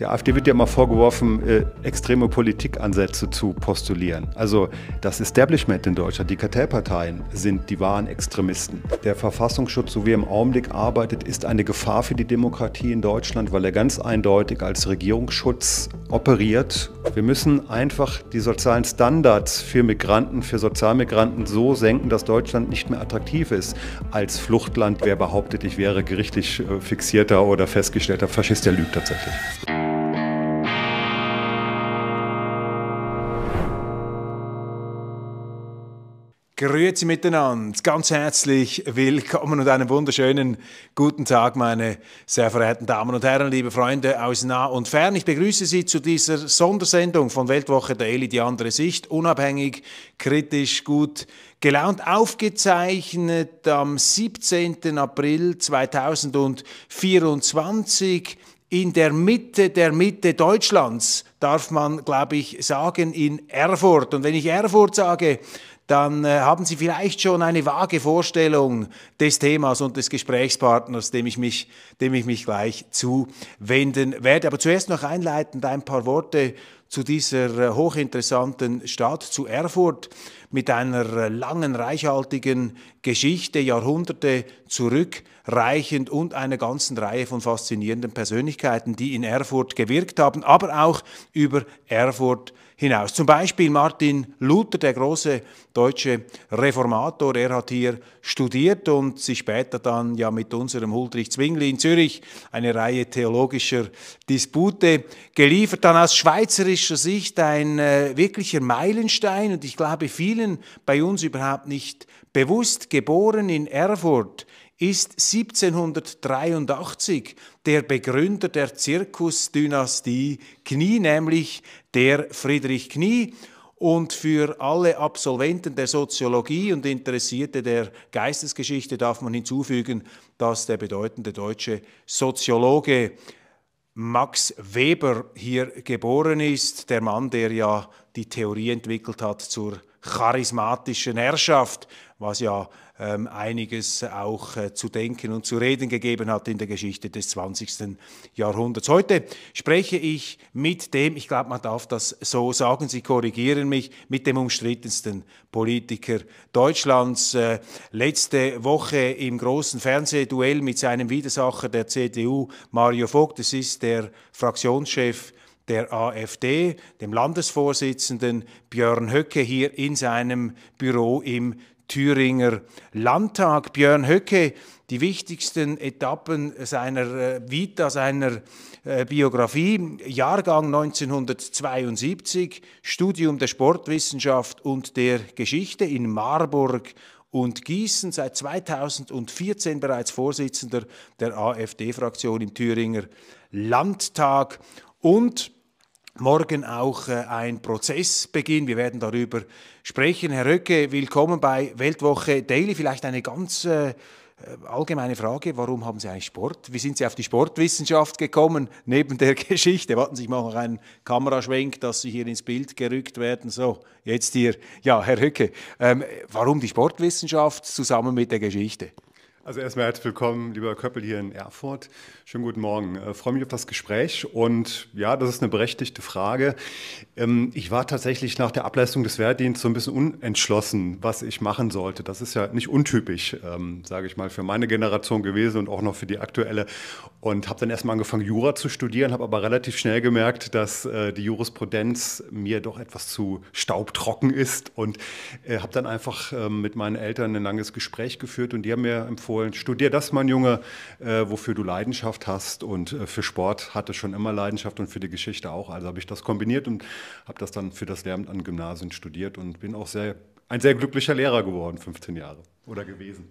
Der AfD wird ja mal vorgeworfen, äh, extreme Politikansätze zu postulieren. Also das Establishment in Deutschland, die Kartellparteien sind die wahren Extremisten. Der Verfassungsschutz, so wie er im Augenblick arbeitet, ist eine Gefahr für die Demokratie in Deutschland, weil er ganz eindeutig als Regierungsschutz operiert. Wir müssen einfach die sozialen Standards für Migranten, für Sozialmigranten so senken, dass Deutschland nicht mehr attraktiv ist als Fluchtland. Wer behauptet, ich wäre gerichtlich äh, fixierter oder festgestellter Faschist, der lügt tatsächlich. Grüezi miteinander, ganz herzlich willkommen und einen wunderschönen guten Tag, meine sehr verehrten Damen und Herren, liebe Freunde aus nah und fern. Ich begrüße Sie zu dieser Sondersendung von Weltwoche Daily, die andere Sicht, unabhängig, kritisch, gut gelaunt, aufgezeichnet am 17. April 2024 in der Mitte der Mitte Deutschlands, darf man, glaube ich, sagen, in Erfurt. Und wenn ich Erfurt sage, dann äh, haben Sie vielleicht schon eine vage Vorstellung des Themas und des Gesprächspartners, dem ich mich, dem ich mich gleich zuwenden werde. Aber zuerst noch einleitend ein paar Worte zu dieser äh, hochinteressanten Stadt, zu Erfurt, mit einer äh, langen, reichhaltigen Geschichte, Jahrhunderte zurückreichend und einer ganzen Reihe von faszinierenden Persönlichkeiten, die in Erfurt gewirkt haben, aber auch über Erfurt hinaus. Zum Beispiel Martin Luther, der große deutsche Reformator, er hat hier studiert und sich später dann ja mit unserem Huldrych Zwingli in Zürich eine Reihe theologischer Dispute geliefert. Dann aus schweizerischer Sicht ein äh, wirklicher Meilenstein und ich glaube vielen bei uns überhaupt nicht bewusst, geboren in Erfurt ist 1783 der Begründer der Zirkusdynastie Knie, nämlich der Friedrich Knie. Und für alle Absolventen der Soziologie und Interessierte der Geistesgeschichte darf man hinzufügen, dass der bedeutende deutsche Soziologe Max Weber hier geboren ist, der Mann, der ja die Theorie entwickelt hat zur charismatischen Herrschaft, was ja ähm, einiges auch äh, zu denken und zu reden gegeben hat in der Geschichte des 20. Jahrhunderts. Heute spreche ich mit dem, ich glaube, man darf das so sagen, Sie korrigieren mich, mit dem umstrittensten Politiker Deutschlands. Äh, letzte Woche im großen Fernsehduell mit seinem Widersacher der CDU, Mario Vogt, das ist der Fraktionschef der AfD, dem Landesvorsitzenden Björn Höcke hier in seinem Büro im Thüringer Landtag. Björn Höcke, die wichtigsten Etappen seiner äh, Vita, seiner äh, Biografie. Jahrgang 1972, Studium der Sportwissenschaft und der Geschichte in Marburg und Gießen, seit 2014 bereits Vorsitzender der AfD-Fraktion im Thüringer Landtag und morgen auch äh, ein Prozessbeginn. Wir werden darüber sprechen. Herr Röcke, willkommen bei Weltwoche Daily. Vielleicht eine ganz äh, äh, allgemeine Frage, warum haben Sie eigentlich Sport? Wie sind Sie auf die Sportwissenschaft gekommen, neben der Geschichte? Warten Sie, ich mache noch einen Kameraschwenk, dass Sie hier ins Bild gerückt werden. So, jetzt hier. Ja, Herr Höcke, ähm, warum die Sportwissenschaft zusammen mit der Geschichte? Also erstmal herzlich willkommen, lieber Köppel hier in Erfurt. Schönen guten Morgen. Ich äh, freue mich auf das Gespräch. Und ja, das ist eine berechtigte Frage. Ähm, ich war tatsächlich nach der Ableistung des Wehrdienstes so ein bisschen unentschlossen, was ich machen sollte. Das ist ja nicht untypisch, ähm, sage ich mal, für meine Generation gewesen und auch noch für die aktuelle. Und habe dann erstmal angefangen, Jura zu studieren, habe aber relativ schnell gemerkt, dass äh, die Jurisprudenz mir doch etwas zu staubtrocken ist. Und äh, habe dann einfach ähm, mit meinen Eltern ein langes Gespräch geführt und die haben mir empfohlen, studier das, mein Junge, wofür du Leidenschaft Leidenschaft hast und äh, für Sport hatte schon immer Leidenschaft und für die Geschichte auch. Also habe ich das kombiniert und habe das dann für das Lehramt an Gymnasien studiert und bin auch sehr, ein sehr glücklicher Lehrer geworden, 15 Jahre oder gewesen.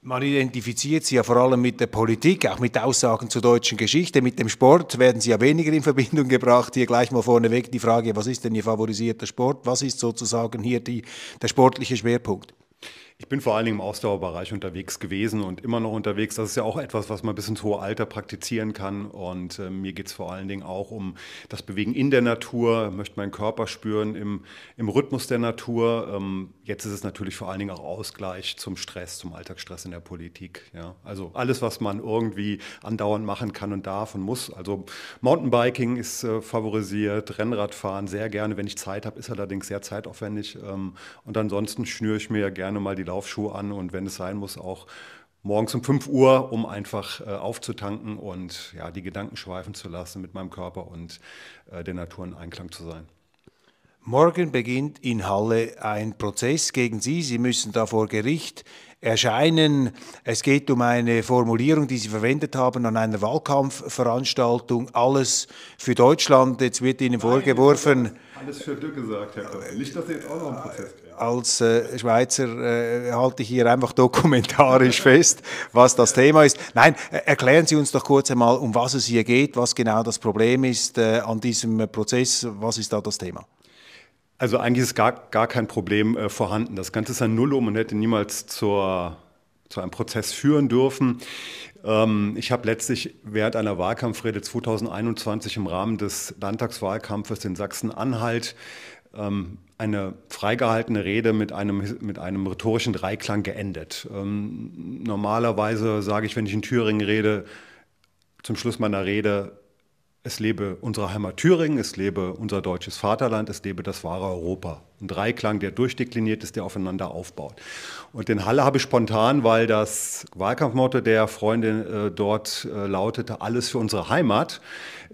Man identifiziert sie ja vor allem mit der Politik, auch mit Aussagen zur deutschen Geschichte. Mit dem Sport werden sie ja weniger in Verbindung gebracht. Hier gleich mal vorneweg die Frage, was ist denn Ihr favorisierter Sport? Was ist sozusagen hier die, der sportliche Schwerpunkt? Ich bin vor allen Dingen im Ausdauerbereich unterwegs gewesen und immer noch unterwegs. Das ist ja auch etwas, was man bis ins hohe Alter praktizieren kann. Und äh, mir geht es vor allen Dingen auch um das Bewegen in der Natur, ich möchte meinen Körper spüren im, im Rhythmus der Natur. Ähm, jetzt ist es natürlich vor allen Dingen auch Ausgleich zum Stress, zum Alltagsstress in der Politik. Ja. Also alles, was man irgendwie andauernd machen kann und darf und muss. Also Mountainbiking ist äh, favorisiert, Rennradfahren sehr gerne, wenn ich Zeit habe, ist allerdings sehr zeitaufwendig. Ähm, und ansonsten schnüre ich mir ja gerne mal die Laufschuhe an und wenn es sein muss, auch morgens um 5 Uhr, um einfach äh, aufzutanken und ja, die Gedanken schweifen zu lassen mit meinem Körper und äh, der Natur in Einklang zu sein. Morgen beginnt in Halle ein Prozess gegen Sie. Sie müssen da vor Gericht erscheinen. Es geht um eine Formulierung, die Sie verwendet haben an einer Wahlkampfveranstaltung. Alles für Deutschland. Jetzt wird Ihnen Nein, vorgeworfen. Alles für Glück gesagt, Herr Koppel. Nicht, dass Sie jetzt auch noch einen Prozess kriegen als äh, Schweizer äh, halte ich hier einfach dokumentarisch fest, was das Thema ist. Nein, äh, erklären Sie uns doch kurz einmal, um was es hier geht, was genau das Problem ist äh, an diesem äh, Prozess. Was ist da das Thema? Also eigentlich ist gar, gar kein Problem äh, vorhanden. Das Ganze ist ein Nullum und hätte niemals zur, zu einem Prozess führen dürfen. Ähm, ich habe letztlich während einer Wahlkampfrede 2021 im Rahmen des Landtagswahlkampfes in Sachsen-Anhalt ähm, eine freigehaltene Rede mit einem, mit einem rhetorischen Dreiklang geendet. Ähm, normalerweise sage ich, wenn ich in Thüringen rede, zum Schluss meiner Rede, es lebe unsere Heimat Thüringen, es lebe unser deutsches Vaterland, es lebe das wahre Europa. Ein Dreiklang, der durchdekliniert ist, der aufeinander aufbaut. Und den Halle habe ich spontan, weil das Wahlkampfmotto der Freundin äh, dort äh, lautete, alles für unsere Heimat,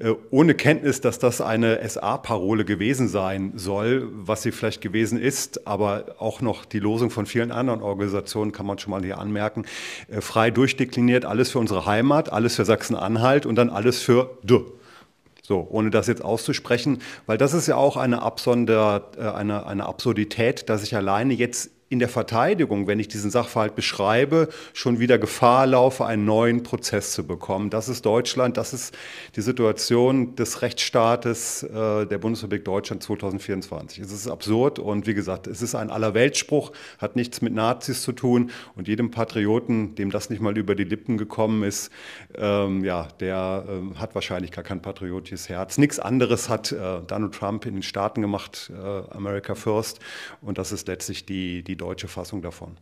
äh, ohne Kenntnis, dass das eine SA-Parole gewesen sein soll, was sie vielleicht gewesen ist, aber auch noch die Losung von vielen anderen Organisationen kann man schon mal hier anmerken, äh, frei durchdekliniert, alles für unsere Heimat, alles für Sachsen-Anhalt und dann alles für D. So, ohne das jetzt auszusprechen, weil das ist ja auch eine, Absonder, äh, eine, eine Absurdität, dass ich alleine jetzt in der Verteidigung, wenn ich diesen Sachverhalt beschreibe, schon wieder Gefahr laufe, einen neuen Prozess zu bekommen. Das ist Deutschland, das ist die Situation des Rechtsstaates äh, der Bundesrepublik Deutschland 2024. Es ist absurd und wie gesagt, es ist ein Allerweltspruch, hat nichts mit Nazis zu tun und jedem Patrioten, dem das nicht mal über die Lippen gekommen ist, ähm, ja, der äh, hat wahrscheinlich gar kein patriotisches Herz. Nichts anderes hat äh, Donald Trump in den Staaten gemacht, äh, America First und das ist letztlich die, die die deutsche Fassung davon.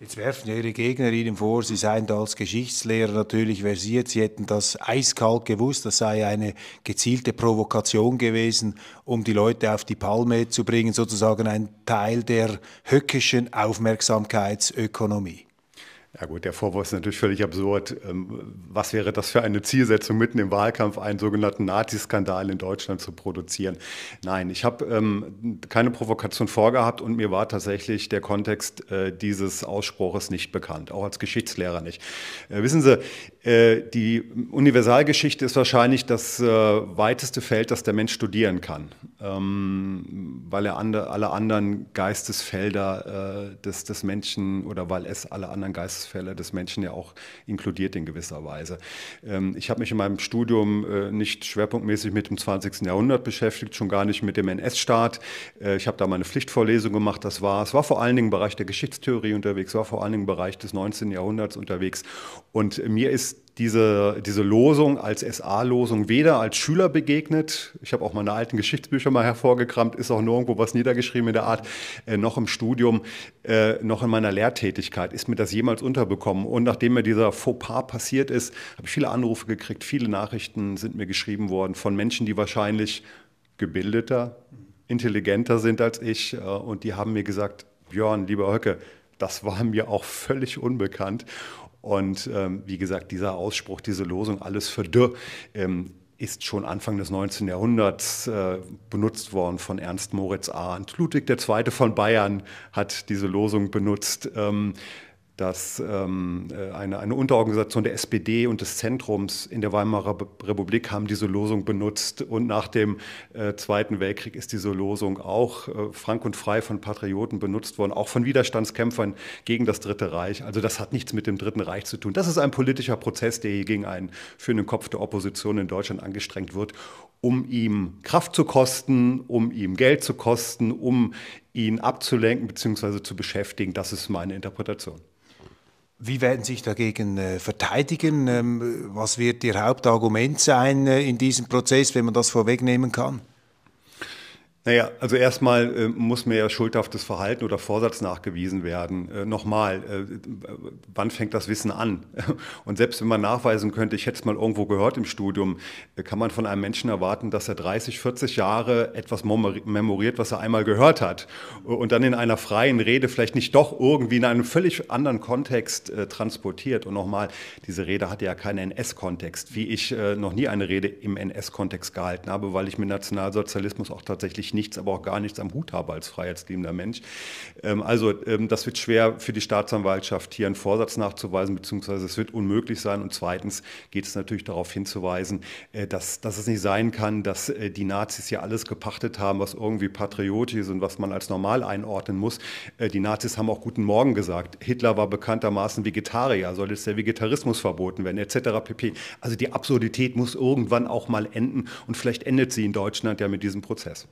Jetzt werfen Ihre Gegner Ihnen vor, Sie seien da als Geschichtslehrer natürlich versiert, Sie hätten das eiskalt gewusst, das sei eine gezielte Provokation gewesen, um die Leute auf die Palme zu bringen, sozusagen ein Teil der höckischen Aufmerksamkeitsökonomie. Ja gut, der Vorwurf ist natürlich völlig absurd. Ähm, was wäre das für eine Zielsetzung, mitten im Wahlkampf einen sogenannten Nazi-Skandal in Deutschland zu produzieren? Nein, ich habe ähm, keine Provokation vorgehabt und mir war tatsächlich der Kontext äh, dieses Ausspruches nicht bekannt, auch als Geschichtslehrer nicht. Äh, wissen Sie, äh, die Universalgeschichte ist wahrscheinlich das äh, weiteste Feld, das der Mensch studieren kann, ähm, weil er ande, alle anderen Geistesfelder äh, des, des Menschen oder weil es alle anderen Geistesfelder Schicksalsfälle des Menschen ja auch inkludiert in gewisser Weise. Ähm, ich habe mich in meinem Studium äh, nicht schwerpunktmäßig mit dem 20. Jahrhundert beschäftigt, schon gar nicht mit dem NS-Staat. Äh, ich habe da meine Pflichtvorlesung gemacht, das war es. War vor allen Dingen im Bereich der Geschichtstheorie unterwegs, war vor allen Dingen im Bereich des 19. Jahrhunderts unterwegs. Und mir ist diese, diese Losung als SA-Losung weder als Schüler begegnet, ich habe auch meine alten Geschichtsbücher mal hervorgekramt, ist auch nirgendwo was niedergeschrieben in der Art, äh, noch im Studium, äh, noch in meiner Lehrtätigkeit, ist mir das jemals unterbekommen. Und nachdem mir dieser Fauxpas passiert ist, habe ich viele Anrufe gekriegt, viele Nachrichten sind mir geschrieben worden von Menschen, die wahrscheinlich gebildeter, intelligenter sind als ich. Äh, und die haben mir gesagt, Björn, lieber Höcke, das war mir auch völlig unbekannt. Und ähm, wie gesagt, dieser Ausspruch, diese Losung, alles für Dürr, ähm, ist schon Anfang des 19. Jahrhunderts äh, benutzt worden von Ernst Moritz Arndt. Ludwig II. von Bayern hat diese Losung benutzt. Ähm, dass ähm, äh, eine, eine Unterorganisation der SPD und des Zentrums in der Weimarer Republik haben diese Losung benutzt. Und nach dem äh, Zweiten Weltkrieg ist diese Losung auch äh, frank und frei von Patrioten benutzt worden, auch von Widerstandskämpfern gegen das Dritte Reich. Also das hat nichts mit dem Dritten Reich zu tun. Das ist ein politischer Prozess, der hier gegen einen führenden Kopf der Opposition in Deutschland angestrengt wird, um ihm Kraft zu kosten, um ihm Geld zu kosten, um ihn abzulenken bzw. zu beschäftigen. Das ist meine Interpretation. Wie werden Sie sich dagegen äh, verteidigen? Ähm, was wird Ihr Hauptargument sein äh, in diesem Prozess, wenn man das vorwegnehmen kann? Naja, also erstmal äh, muss mir ja schuldhaftes Verhalten oder Vorsatz nachgewiesen werden. Äh, nochmal, äh, wann fängt das Wissen an? Und selbst wenn man nachweisen könnte, ich hätte es mal irgendwo gehört im Studium, äh, kann man von einem Menschen erwarten, dass er 30, 40 Jahre etwas memoriert, was er einmal gehört hat äh, und dann in einer freien Rede vielleicht nicht doch irgendwie in einem völlig anderen Kontext äh, transportiert. Und nochmal, diese Rede hatte ja keinen NS-Kontext, wie ich noch nie eine Rede im NS-Kontext gehalten habe, weil ich mit Nationalsozialismus auch tatsächlich nichts, aber auch gar nichts am Hut habe als freiheitsliebender Mensch. Ähm, also ähm, das wird schwer für die Staatsanwaltschaft, hier einen Vorsatz nachzuweisen, beziehungsweise es wird unmöglich sein. Und zweitens geht es natürlich darauf hinzuweisen, äh, dass, dass es nicht sein kann, dass äh, die Nazis hier alles gepachtet haben, was irgendwie patriotisch ist und was man als normal einordnen muss. Äh, die Nazis haben auch Guten Morgen gesagt. Hitler war bekanntermaßen Vegetarier, soll jetzt der Vegetarismus verboten werden, etc. pp. Also die Absurdität muss irgendwann auch mal enden und vielleicht endet sie in Deutschland ja mit diesem Prozess.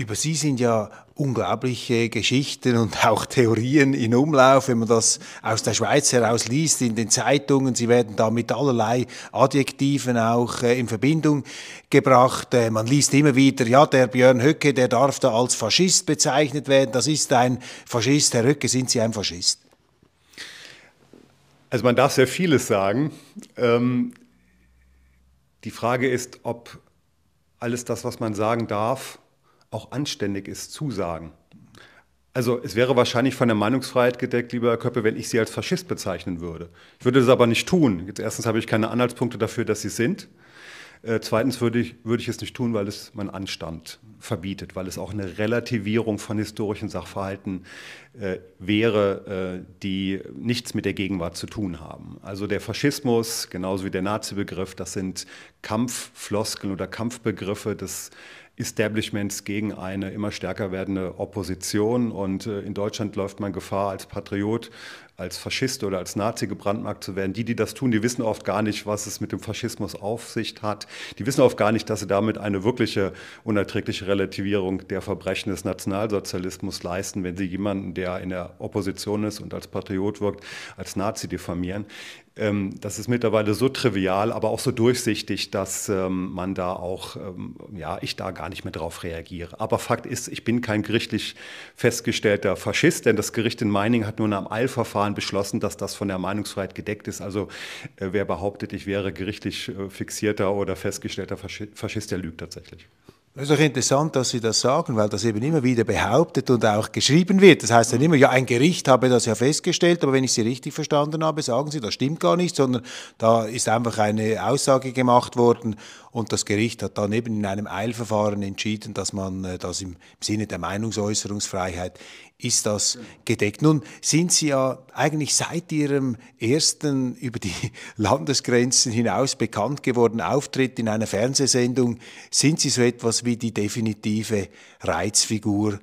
Über Sie sind ja unglaubliche Geschichten und auch Theorien in Umlauf, wenn man das aus der Schweiz heraus liest in den Zeitungen. Sie werden da mit allerlei Adjektiven auch äh, in Verbindung gebracht. Äh, man liest immer wieder, ja, der Björn Höcke, der darf da als Faschist bezeichnet werden. Das ist ein Faschist. Herr Höcke, sind Sie ein Faschist? Also man darf sehr vieles sagen. Ähm, die Frage ist, ob alles das, was man sagen darf, auch anständig ist, zusagen. Also es wäre wahrscheinlich von der Meinungsfreiheit gedeckt, lieber Herr Köppe, wenn ich Sie als Faschist bezeichnen würde. Ich würde das aber nicht tun. Jetzt erstens habe ich keine Anhaltspunkte dafür, dass Sie sind. Äh, zweitens würde ich, würde ich es nicht tun, weil es mein Anstand verbietet, weil es auch eine Relativierung von historischen Sachverhalten äh, wäre, äh, die nichts mit der Gegenwart zu tun haben. Also der Faschismus, genauso wie der Nazi-Begriff, das sind Kampffloskeln oder Kampfbegriffe des Establishments gegen eine immer stärker werdende Opposition. Und äh, in Deutschland läuft man Gefahr, als Patriot, als Faschist oder als Nazi gebrandmarkt zu werden. Die, die das tun, die wissen oft gar nicht, was es mit dem Faschismus auf sich hat. Die wissen oft gar nicht, dass sie damit eine wirkliche unerträgliche Relativierung der Verbrechen des Nationalsozialismus leisten, wenn sie jemanden, der in der Opposition ist und als Patriot wirkt, als Nazi diffamieren ähm, das ist mittlerweile so trivial, aber auch so durchsichtig, dass ähm, man da auch, ähm, ja, ich da gar nicht mehr drauf reagiere. Aber Fakt ist, ich bin kein gerichtlich festgestellter Faschist, denn das Gericht in Meining hat nun am Eilverfahren beschlossen, dass das von der Meinungsfreiheit gedeckt ist. Also äh, wer behauptet, ich wäre gerichtlich äh, fixierter oder festgestellter Faschist, der lügt tatsächlich. Es ist doch interessant, dass Sie das sagen, weil das eben immer wieder behauptet und auch geschrieben wird. Das heißt dann immer, ja, ein Gericht habe das ja festgestellt, aber wenn ich Sie richtig verstanden habe, sagen Sie, das stimmt gar nicht, sondern da ist einfach eine Aussage gemacht worden und das Gericht hat dann eben in einem Eilverfahren entschieden, dass man äh, das im Sinne der Meinungsäußerungsfreiheit ist das gedeckt. Nun sind Sie ja eigentlich seit Ihrem ersten über die Landesgrenzen hinaus bekannt gewordenen Auftritt in einer Fernsehsendung, sind Sie so etwas wie die definitive Reizfigur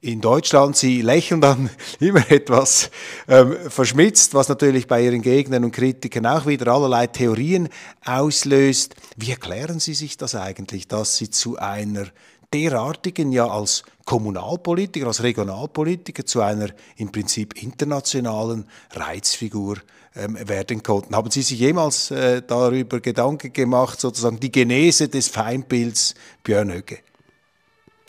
in Deutschland. Sie lächeln dann immer etwas ähm, verschmitzt, was natürlich bei Ihren Gegnern und Kritikern auch wieder allerlei Theorien auslöst. Wie erklären Sie sich das eigentlich, dass Sie zu einer derartigen, ja als Kommunalpolitiker, als Regionalpolitiker zu einer im Prinzip internationalen Reizfigur ähm, werden konnten. Haben Sie sich jemals äh, darüber Gedanken gemacht, sozusagen die Genese des Feindbilds Björn Höcke?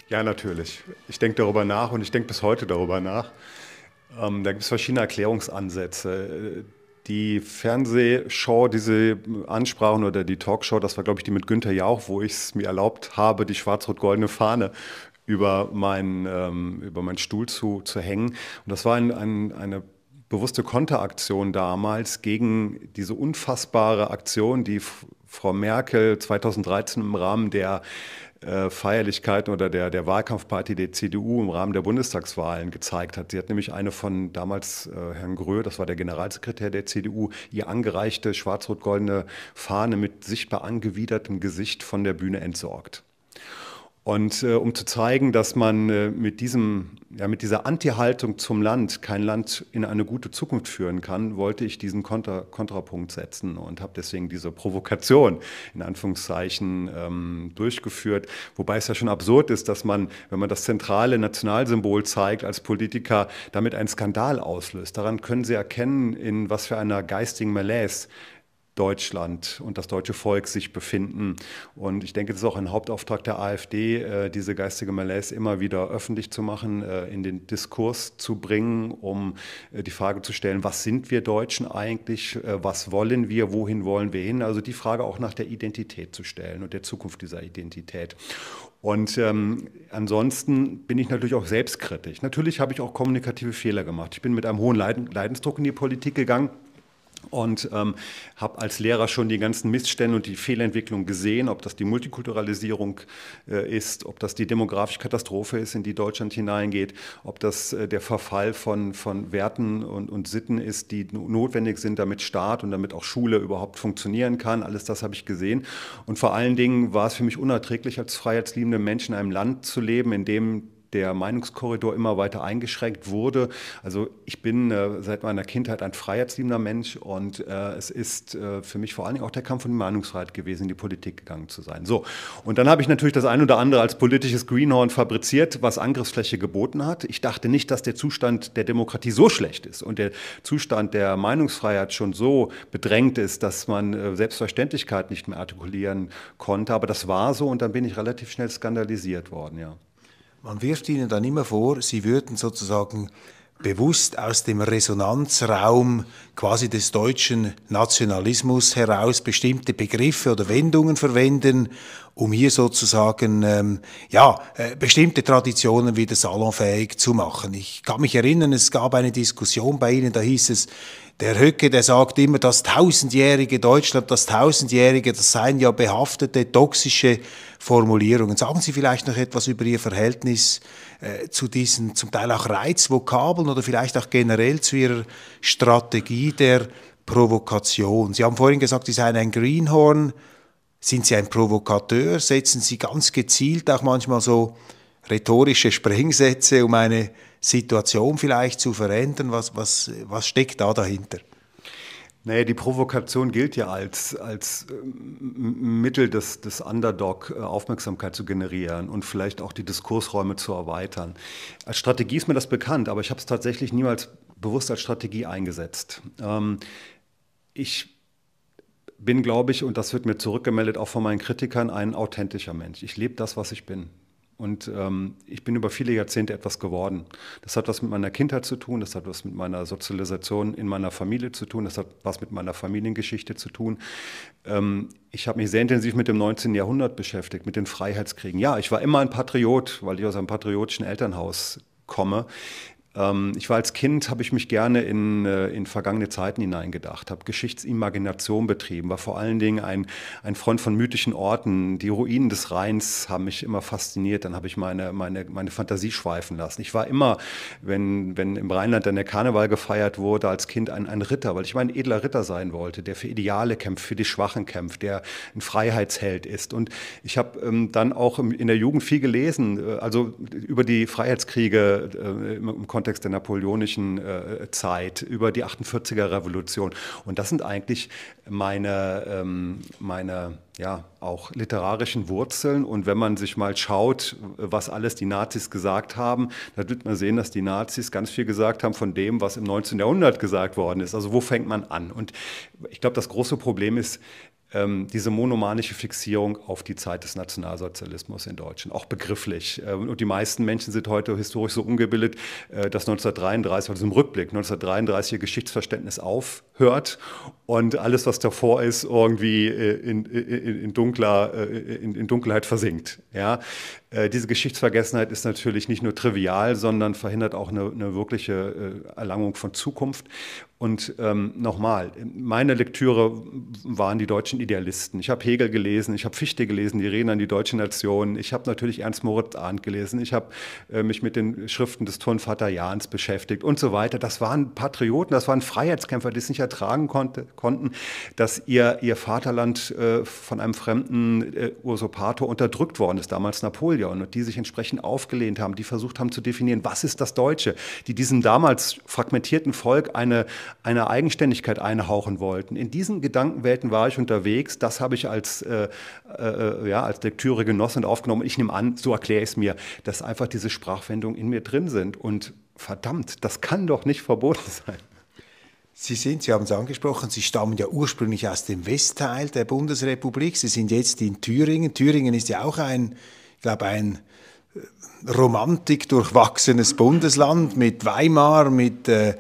Ja, natürlich. Ich denke darüber nach und ich denke bis heute darüber nach. Ähm, da gibt es verschiedene Erklärungsansätze. Die Fernsehshow, die Sie ansprachen, oder die Talkshow, das war, glaube ich, die mit Günther Jauch, wo ich es mir erlaubt habe, die schwarz-rot-goldene Fahne über meinen, ähm, über meinen Stuhl zu, zu hängen. Und das war ein, ein, eine bewusste Konteraktion damals gegen diese unfassbare Aktion, die Frau Merkel 2013 im Rahmen der äh, Feierlichkeiten oder der, der Wahlkampfparty der CDU im Rahmen der Bundestagswahlen gezeigt hat. Sie hat nämlich eine von damals äh, Herrn Gröhe, das war der Generalsekretär der CDU, ihr angereichte schwarz-rot-goldene Fahne mit sichtbar angewidertem Gesicht von der Bühne entsorgt. Und äh, um zu zeigen, dass man äh, mit, diesem, ja, mit dieser Anti-Haltung zum Land kein Land in eine gute Zukunft führen kann, wollte ich diesen Kontra Kontrapunkt setzen und habe deswegen diese Provokation in Anführungszeichen ähm, durchgeführt. Wobei es ja schon absurd ist, dass man, wenn man das zentrale Nationalsymbol zeigt, als Politiker damit einen Skandal auslöst. Daran können Sie erkennen, in was für einer geistigen Malaise Deutschland und das deutsche Volk sich befinden. Und ich denke, das ist auch ein Hauptauftrag der AfD, äh, diese geistige Malaise immer wieder öffentlich zu machen, äh, in den Diskurs zu bringen, um äh, die Frage zu stellen, was sind wir Deutschen eigentlich, was wollen wir, wohin wollen wir hin? Also die Frage auch nach der Identität zu stellen und der Zukunft dieser Identität. Und ähm, ansonsten bin ich natürlich auch selbstkritisch. Natürlich habe ich auch kommunikative Fehler gemacht. Ich bin mit einem hohen Leidensdruck in die Politik gegangen und ähm, habe als Lehrer schon die ganzen Missstände und die Fehlentwicklung gesehen, ob das die Multikulturalisierung äh, ist, ob das die demografische Katastrophe ist, in die Deutschland hineingeht, ob das äh, der Verfall von, von Werten und, und Sitten ist, die notwendig sind, damit Staat und damit auch Schule überhaupt funktionieren kann. Alles das habe ich gesehen. Und vor allen Dingen war es für mich unerträglich, als freiheitsliebende Menschen in einem Land zu leben, in dem der Meinungskorridor immer weiter eingeschränkt wurde. Also ich bin äh, seit meiner Kindheit ein freiheitsliebender Mensch und äh, es ist äh, für mich vor allen Dingen auch der Kampf um die Meinungsfreiheit gewesen, in die Politik gegangen zu sein. So, und dann habe ich natürlich das ein oder andere als politisches Greenhorn fabriziert, was Angriffsfläche geboten hat. Ich dachte nicht, dass der Zustand der Demokratie so schlecht ist und der Zustand der Meinungsfreiheit schon so bedrängt ist, dass man äh, Selbstverständlichkeit nicht mehr artikulieren konnte. Aber das war so und dann bin ich relativ schnell skandalisiert worden, ja. Man wirft ihnen dann immer vor, sie würden sozusagen bewusst aus dem Resonanzraum quasi des deutschen Nationalismus heraus bestimmte Begriffe oder Wendungen verwenden, um hier sozusagen ähm, ja, äh, bestimmte Traditionen wieder salonfähig zu machen. Ich kann mich erinnern, es gab eine Diskussion bei Ihnen, da hieß es, der Höcke, der sagt immer, das tausendjährige Deutschland, das tausendjährige, das seien ja behaftete, toxische Formulierungen. Sagen Sie vielleicht noch etwas über Ihr Verhältnis äh, zu diesen zum Teil auch Reizvokabeln oder vielleicht auch generell zu ihrer Strategie der Provokation. Sie haben vorhin gesagt, Sie seien ein Greenhorn. Sind Sie ein Provokateur? Setzen Sie ganz gezielt auch manchmal so rhetorische Sprengsätze, um eine Situation vielleicht zu verändern? Was, was, was steckt da dahinter? Naja, die Provokation gilt ja als, als ähm, Mittel des, des Underdog, äh, Aufmerksamkeit zu generieren und vielleicht auch die Diskursräume zu erweitern. Als Strategie ist mir das bekannt, aber ich habe es tatsächlich niemals bewusst als Strategie eingesetzt. Ähm, ich bin, glaube ich, und das wird mir zurückgemeldet, auch von meinen Kritikern, ein authentischer Mensch. Ich lebe das, was ich bin. Und ähm, ich bin über viele Jahrzehnte etwas geworden. Das hat was mit meiner Kindheit zu tun, das hat was mit meiner Sozialisation in meiner Familie zu tun, das hat was mit meiner Familiengeschichte zu tun. Ähm, ich habe mich sehr intensiv mit dem 19. Jahrhundert beschäftigt, mit den Freiheitskriegen. Ja, ich war immer ein Patriot, weil ich aus einem patriotischen Elternhaus komme. Ähm, ich war als Kind, habe ich mich gerne in, äh, in vergangene Zeiten hineingedacht, habe Geschichtsimagination betrieben, war vor allen Dingen ein, ein Freund von mythischen Orten. Die Ruinen des Rheins haben mich immer fasziniert, dann habe ich meine, meine, meine Fantasie schweifen lassen. Ich war immer, wenn, wenn im Rheinland dann der Karneval gefeiert wurde, als Kind ein, ein Ritter, weil ich immer ein edler Ritter sein wollte, der für Ideale kämpft, für die Schwachen kämpft, der ein Freiheitsheld ist. Und ich habe ähm, dann auch in der Jugend viel gelesen, äh, also über die Freiheitskriege äh, im, im Kontext der napoleonischen äh, Zeit, über die 48er Revolution. Und das sind eigentlich meine, ähm, meine ja, auch literarischen Wurzeln. Und wenn man sich mal schaut, was alles die Nazis gesagt haben, dann wird man sehen, dass die Nazis ganz viel gesagt haben von dem, was im 19. Jahrhundert gesagt worden ist. Also wo fängt man an? Und ich glaube, das große Problem ist, ähm, diese monomanische Fixierung auf die Zeit des Nationalsozialismus in Deutschland, auch begrifflich. Ähm, und die meisten Menschen sind heute historisch so ungebildet, äh, dass 1933, also im Rückblick, 1933 ihr Geschichtsverständnis aufhört und alles, was davor ist, irgendwie äh, in, in, in, dunkler, äh, in, in Dunkelheit versinkt. Ja? Äh, diese Geschichtsvergessenheit ist natürlich nicht nur trivial, sondern verhindert auch eine, eine wirkliche äh, Erlangung von Zukunft. Und ähm, nochmal, meine Lektüre waren die deutschen Idealisten. Ich habe Hegel gelesen, ich habe Fichte gelesen, die Reden an die deutsche Nation. Ich habe natürlich Ernst Moritz Arndt gelesen. Ich habe äh, mich mit den Schriften des Turnvater Jahns beschäftigt und so weiter. Das waren Patrioten, das waren Freiheitskämpfer, die es nicht ertragen konnte, konnten, dass ihr, ihr Vaterland äh, von einem fremden äh, Usurpator unterdrückt worden ist, damals Napoleon. Napoleon und die sich entsprechend aufgelehnt haben, die versucht haben zu definieren, was ist das Deutsche, die diesem damals fragmentierten Volk eine, eine Eigenständigkeit einhauchen wollten. In diesen Gedankenwelten war ich unterwegs, das habe ich als, äh, äh, ja, als Lektüre genossen und aufgenommen. Ich nehme an, so erkläre ich es mir, dass einfach diese Sprachwendungen in mir drin sind. Und verdammt, das kann doch nicht verboten sein. Sie sind, Sie haben es angesprochen, Sie stammen ja ursprünglich aus dem Westteil der Bundesrepublik. Sie sind jetzt in Thüringen. Thüringen ist ja auch ein glaube, ein äh, Romantik durchwachsenes Bundesland mit Weimar, mit äh,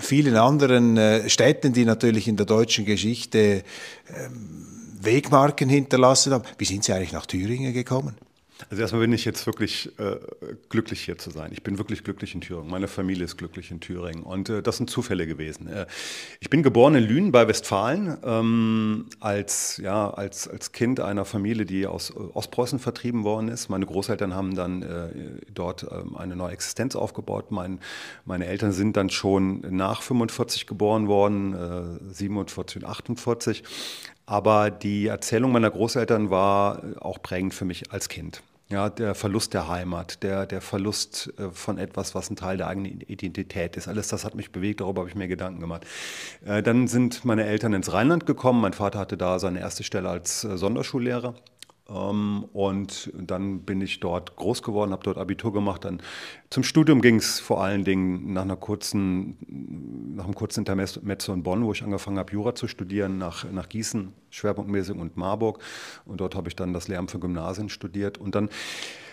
vielen anderen äh, Städten, die natürlich in der deutschen Geschichte äh, Wegmarken hinterlassen haben. Wie sind Sie eigentlich nach Thüringen gekommen? Also erstmal bin ich jetzt wirklich äh, glücklich hier zu sein. Ich bin wirklich glücklich in Thüringen. Meine Familie ist glücklich in Thüringen. Und äh, das sind Zufälle gewesen. Äh, ich bin geboren in Lünen bei Westfalen ähm, als, ja, als, als Kind einer Familie, die aus äh, Ostpreußen vertrieben worden ist. Meine Großeltern haben dann äh, dort ähm, eine neue Existenz aufgebaut. Mein, meine Eltern sind dann schon nach 45 geboren worden, 47 äh, und 48. Aber die Erzählung meiner Großeltern war äh, auch prägend für mich als Kind. Ja, der Verlust der Heimat, der, der Verlust äh, von etwas, was ein Teil der eigenen Identität ist. Alles das hat mich bewegt, darüber habe ich mir Gedanken gemacht. Äh, dann sind meine Eltern ins Rheinland gekommen. Mein Vater hatte da seine erste Stelle als Sonderschullehrer. Ähm, und dann bin ich dort groß geworden, habe dort Abitur gemacht. Dann zum Studium ging es vor allen Dingen nach einer kurzen, nach einem kurzen Intermezzo in Bonn, wo ich angefangen habe, Jura zu studieren, nach, nach Gießen, schwerpunktmäßig und Marburg. Und dort habe ich dann das Lehramt für Gymnasien studiert. Und dann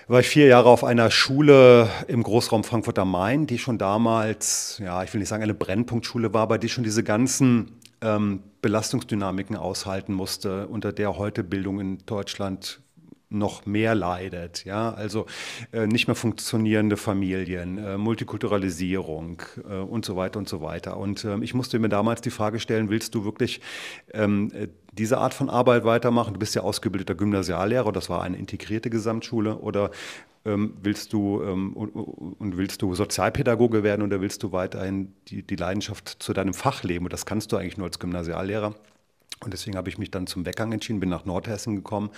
war ich vier Jahre auf einer Schule im Großraum Frankfurt am Main, die schon damals, ja, ich will nicht sagen eine Brennpunktschule war, bei die schon diese ganzen ähm, Belastungsdynamiken aushalten musste, unter der heute Bildung in Deutschland noch mehr leidet. Ja? Also äh, nicht mehr funktionierende Familien, äh, Multikulturalisierung äh, und so weiter und so weiter. Und ähm, ich musste mir damals die Frage stellen, willst du wirklich ähm, äh, diese Art von Arbeit weitermachen? Du bist ja ausgebildeter Gymnasiallehrer, das war eine integrierte Gesamtschule, oder ähm, willst du ähm, und, und, willst du Sozialpädagoge werden oder willst du weiterhin die, die Leidenschaft zu deinem Fach leben? Und das kannst du eigentlich nur als Gymnasiallehrer. Und deswegen habe ich mich dann zum Weggang entschieden, bin nach Nordhessen gekommen,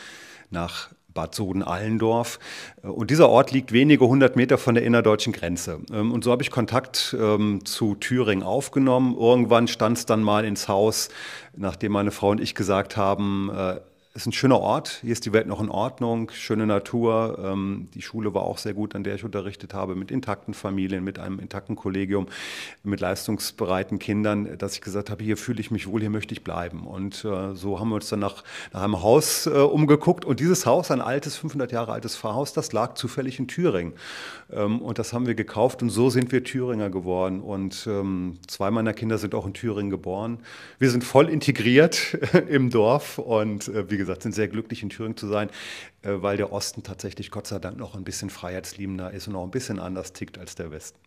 nach Bad Soden-Allendorf. Äh, und dieser Ort liegt wenige hundert Meter von der innerdeutschen Grenze. Ähm, und so habe ich Kontakt ähm, zu Thüringen aufgenommen. Irgendwann stand es dann mal ins Haus, nachdem meine Frau und ich gesagt haben, äh, ist ein schöner Ort. Hier ist die Welt noch in Ordnung, schöne Natur. Ähm, die Schule war auch sehr gut, an der ich unterrichtet habe, mit intakten Familien, mit einem intakten Kollegium, mit leistungsbereiten Kindern, dass ich gesagt habe, hier fühle ich mich wohl, hier möchte ich bleiben. Und äh, so haben wir uns dann nach, nach einem Haus äh, umgeguckt. Und dieses Haus, ein altes, 500 Jahre altes Pfarrhaus, das lag zufällig in Thüringen. Ähm, und das haben wir gekauft und so sind wir Thüringer geworden. Und ähm, zwei meiner Kinder sind auch in Thüringen geboren. Wir sind voll integriert im Dorf und äh, wie gesagt, gesagt, sind sehr glücklich, in Thüringen zu sein, äh, weil der Osten tatsächlich Gott sei Dank noch ein bisschen freiheitsliebender ist und auch ein bisschen anders tickt als der Westen.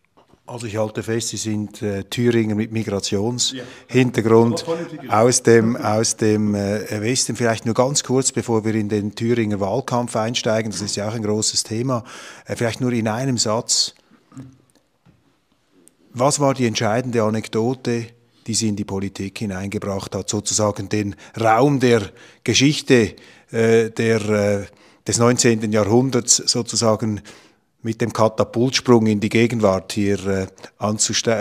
Also ich halte fest, Sie sind äh, Thüringer mit Migrationshintergrund ja. Genau? aus dem, aus dem äh, Westen. Vielleicht nur ganz kurz, bevor wir in den Thüringer Wahlkampf einsteigen, das ist ja auch ein großes Thema, äh, vielleicht nur in einem Satz. Was war die entscheidende Anekdote die sie in die Politik hineingebracht hat, sozusagen den Raum der Geschichte äh, der, äh, des 19. Jahrhunderts sozusagen mit dem Katapultsprung in die Gegenwart hier äh, äh,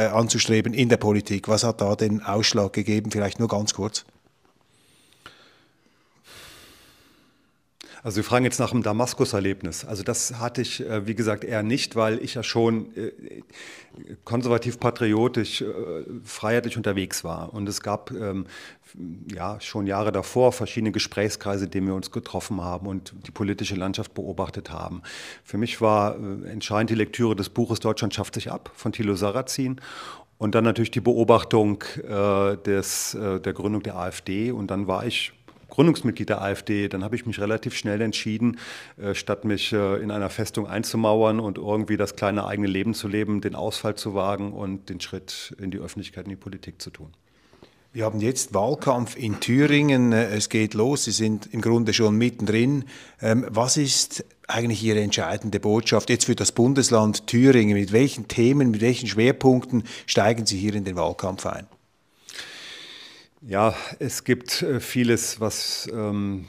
anzustreben in der Politik. Was hat da den Ausschlag gegeben? Vielleicht nur ganz kurz. Also wir fragen jetzt nach dem Damaskus-Erlebnis. Also das hatte ich, äh, wie gesagt, eher nicht, weil ich ja schon äh, konservativ-patriotisch, äh, freiheitlich unterwegs war. Und es gab ähm, ja schon Jahre davor verschiedene Gesprächskreise, in denen wir uns getroffen haben und die politische Landschaft beobachtet haben. Für mich war entscheidend die Lektüre des Buches Deutschland schafft sich ab von Thilo Sarrazin und dann natürlich die Beobachtung äh, des, äh, der Gründung der AfD. Und dann war ich Gründungsmitglied der AfD, dann habe ich mich relativ schnell entschieden, äh, statt mich äh, in einer Festung einzumauern und irgendwie das kleine eigene Leben zu leben, den Ausfall zu wagen und den Schritt in die Öffentlichkeit, in die Politik zu tun. Wir haben jetzt Wahlkampf in Thüringen. Äh, es geht los. Sie sind im Grunde schon mittendrin. Ähm, was ist eigentlich Ihre entscheidende Botschaft jetzt für das Bundesland Thüringen? Mit welchen Themen, mit welchen Schwerpunkten steigen Sie hier in den Wahlkampf ein? Ja, es gibt äh, vieles, was ähm,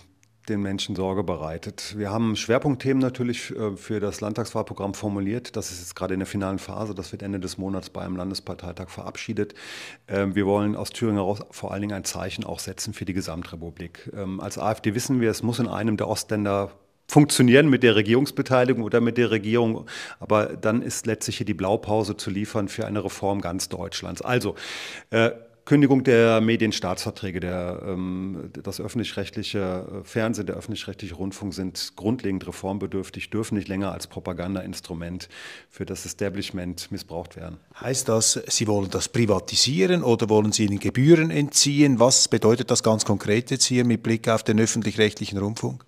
den Menschen Sorge bereitet. Wir haben Schwerpunktthemen natürlich äh, für das Landtagswahlprogramm formuliert. Das ist jetzt gerade in der finalen Phase. Das wird Ende des Monats bei einem Landesparteitag verabschiedet. Ähm, wir wollen aus Thüringen heraus vor allen Dingen ein Zeichen auch setzen für die Gesamtrepublik. Ähm, als AfD wissen wir, es muss in einem der Ostländer funktionieren mit der Regierungsbeteiligung oder mit der Regierung. Aber dann ist letztlich hier die Blaupause zu liefern für eine Reform ganz Deutschlands. Also, äh, Kündigung der Medienstaatsverträge, der, ähm, das öffentlich-rechtliche äh, Fernsehen, der öffentlich-rechtliche Rundfunk sind grundlegend reformbedürftig, dürfen nicht länger als Propagandainstrument für das Establishment missbraucht werden. Heißt das, Sie wollen das privatisieren oder wollen Sie ihnen Gebühren entziehen? Was bedeutet das ganz konkret jetzt hier mit Blick auf den öffentlich-rechtlichen Rundfunk?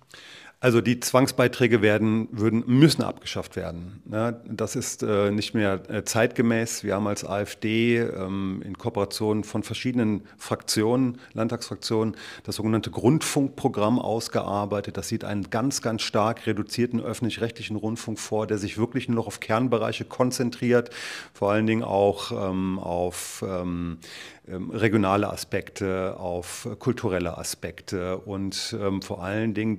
Also die Zwangsbeiträge werden, würden, müssen abgeschafft werden. Ja, das ist äh, nicht mehr äh, zeitgemäß. Wir haben als AfD ähm, in Kooperation von verschiedenen Fraktionen, Landtagsfraktionen, das sogenannte Grundfunkprogramm ausgearbeitet. Das sieht einen ganz, ganz stark reduzierten öffentlich-rechtlichen Rundfunk vor, der sich wirklich nur noch auf Kernbereiche konzentriert, vor allen Dingen auch ähm, auf ähm, ähm, regionale Aspekte, auf kulturelle Aspekte. Und ähm, vor allen Dingen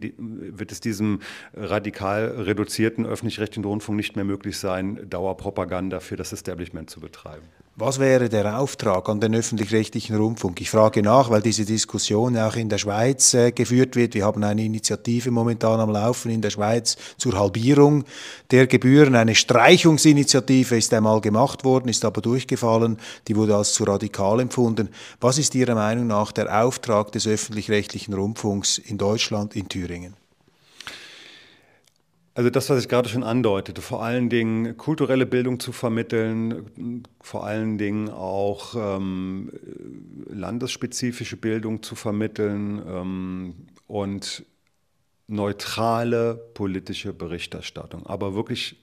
wird es diesem radikal reduzierten öffentlich-rechtlichen Rundfunk nicht mehr möglich sein, Dauerpropaganda für das Establishment zu betreiben. Was wäre der Auftrag an den öffentlich-rechtlichen Rundfunk? Ich frage nach, weil diese Diskussion auch in der Schweiz äh, geführt wird. Wir haben eine Initiative momentan am Laufen in der Schweiz zur Halbierung der Gebühren. Eine Streichungsinitiative ist einmal gemacht worden, ist aber durchgefallen. Die wurde als zu radikal empfunden. Was ist Ihrer Meinung nach der Auftrag des öffentlich-rechtlichen Rundfunks in Deutschland, in Thüringen? Also das, was ich gerade schon andeutete, vor allen Dingen kulturelle Bildung zu vermitteln, vor allen Dingen auch ähm, landesspezifische Bildung zu vermitteln ähm, und neutrale politische Berichterstattung, aber wirklich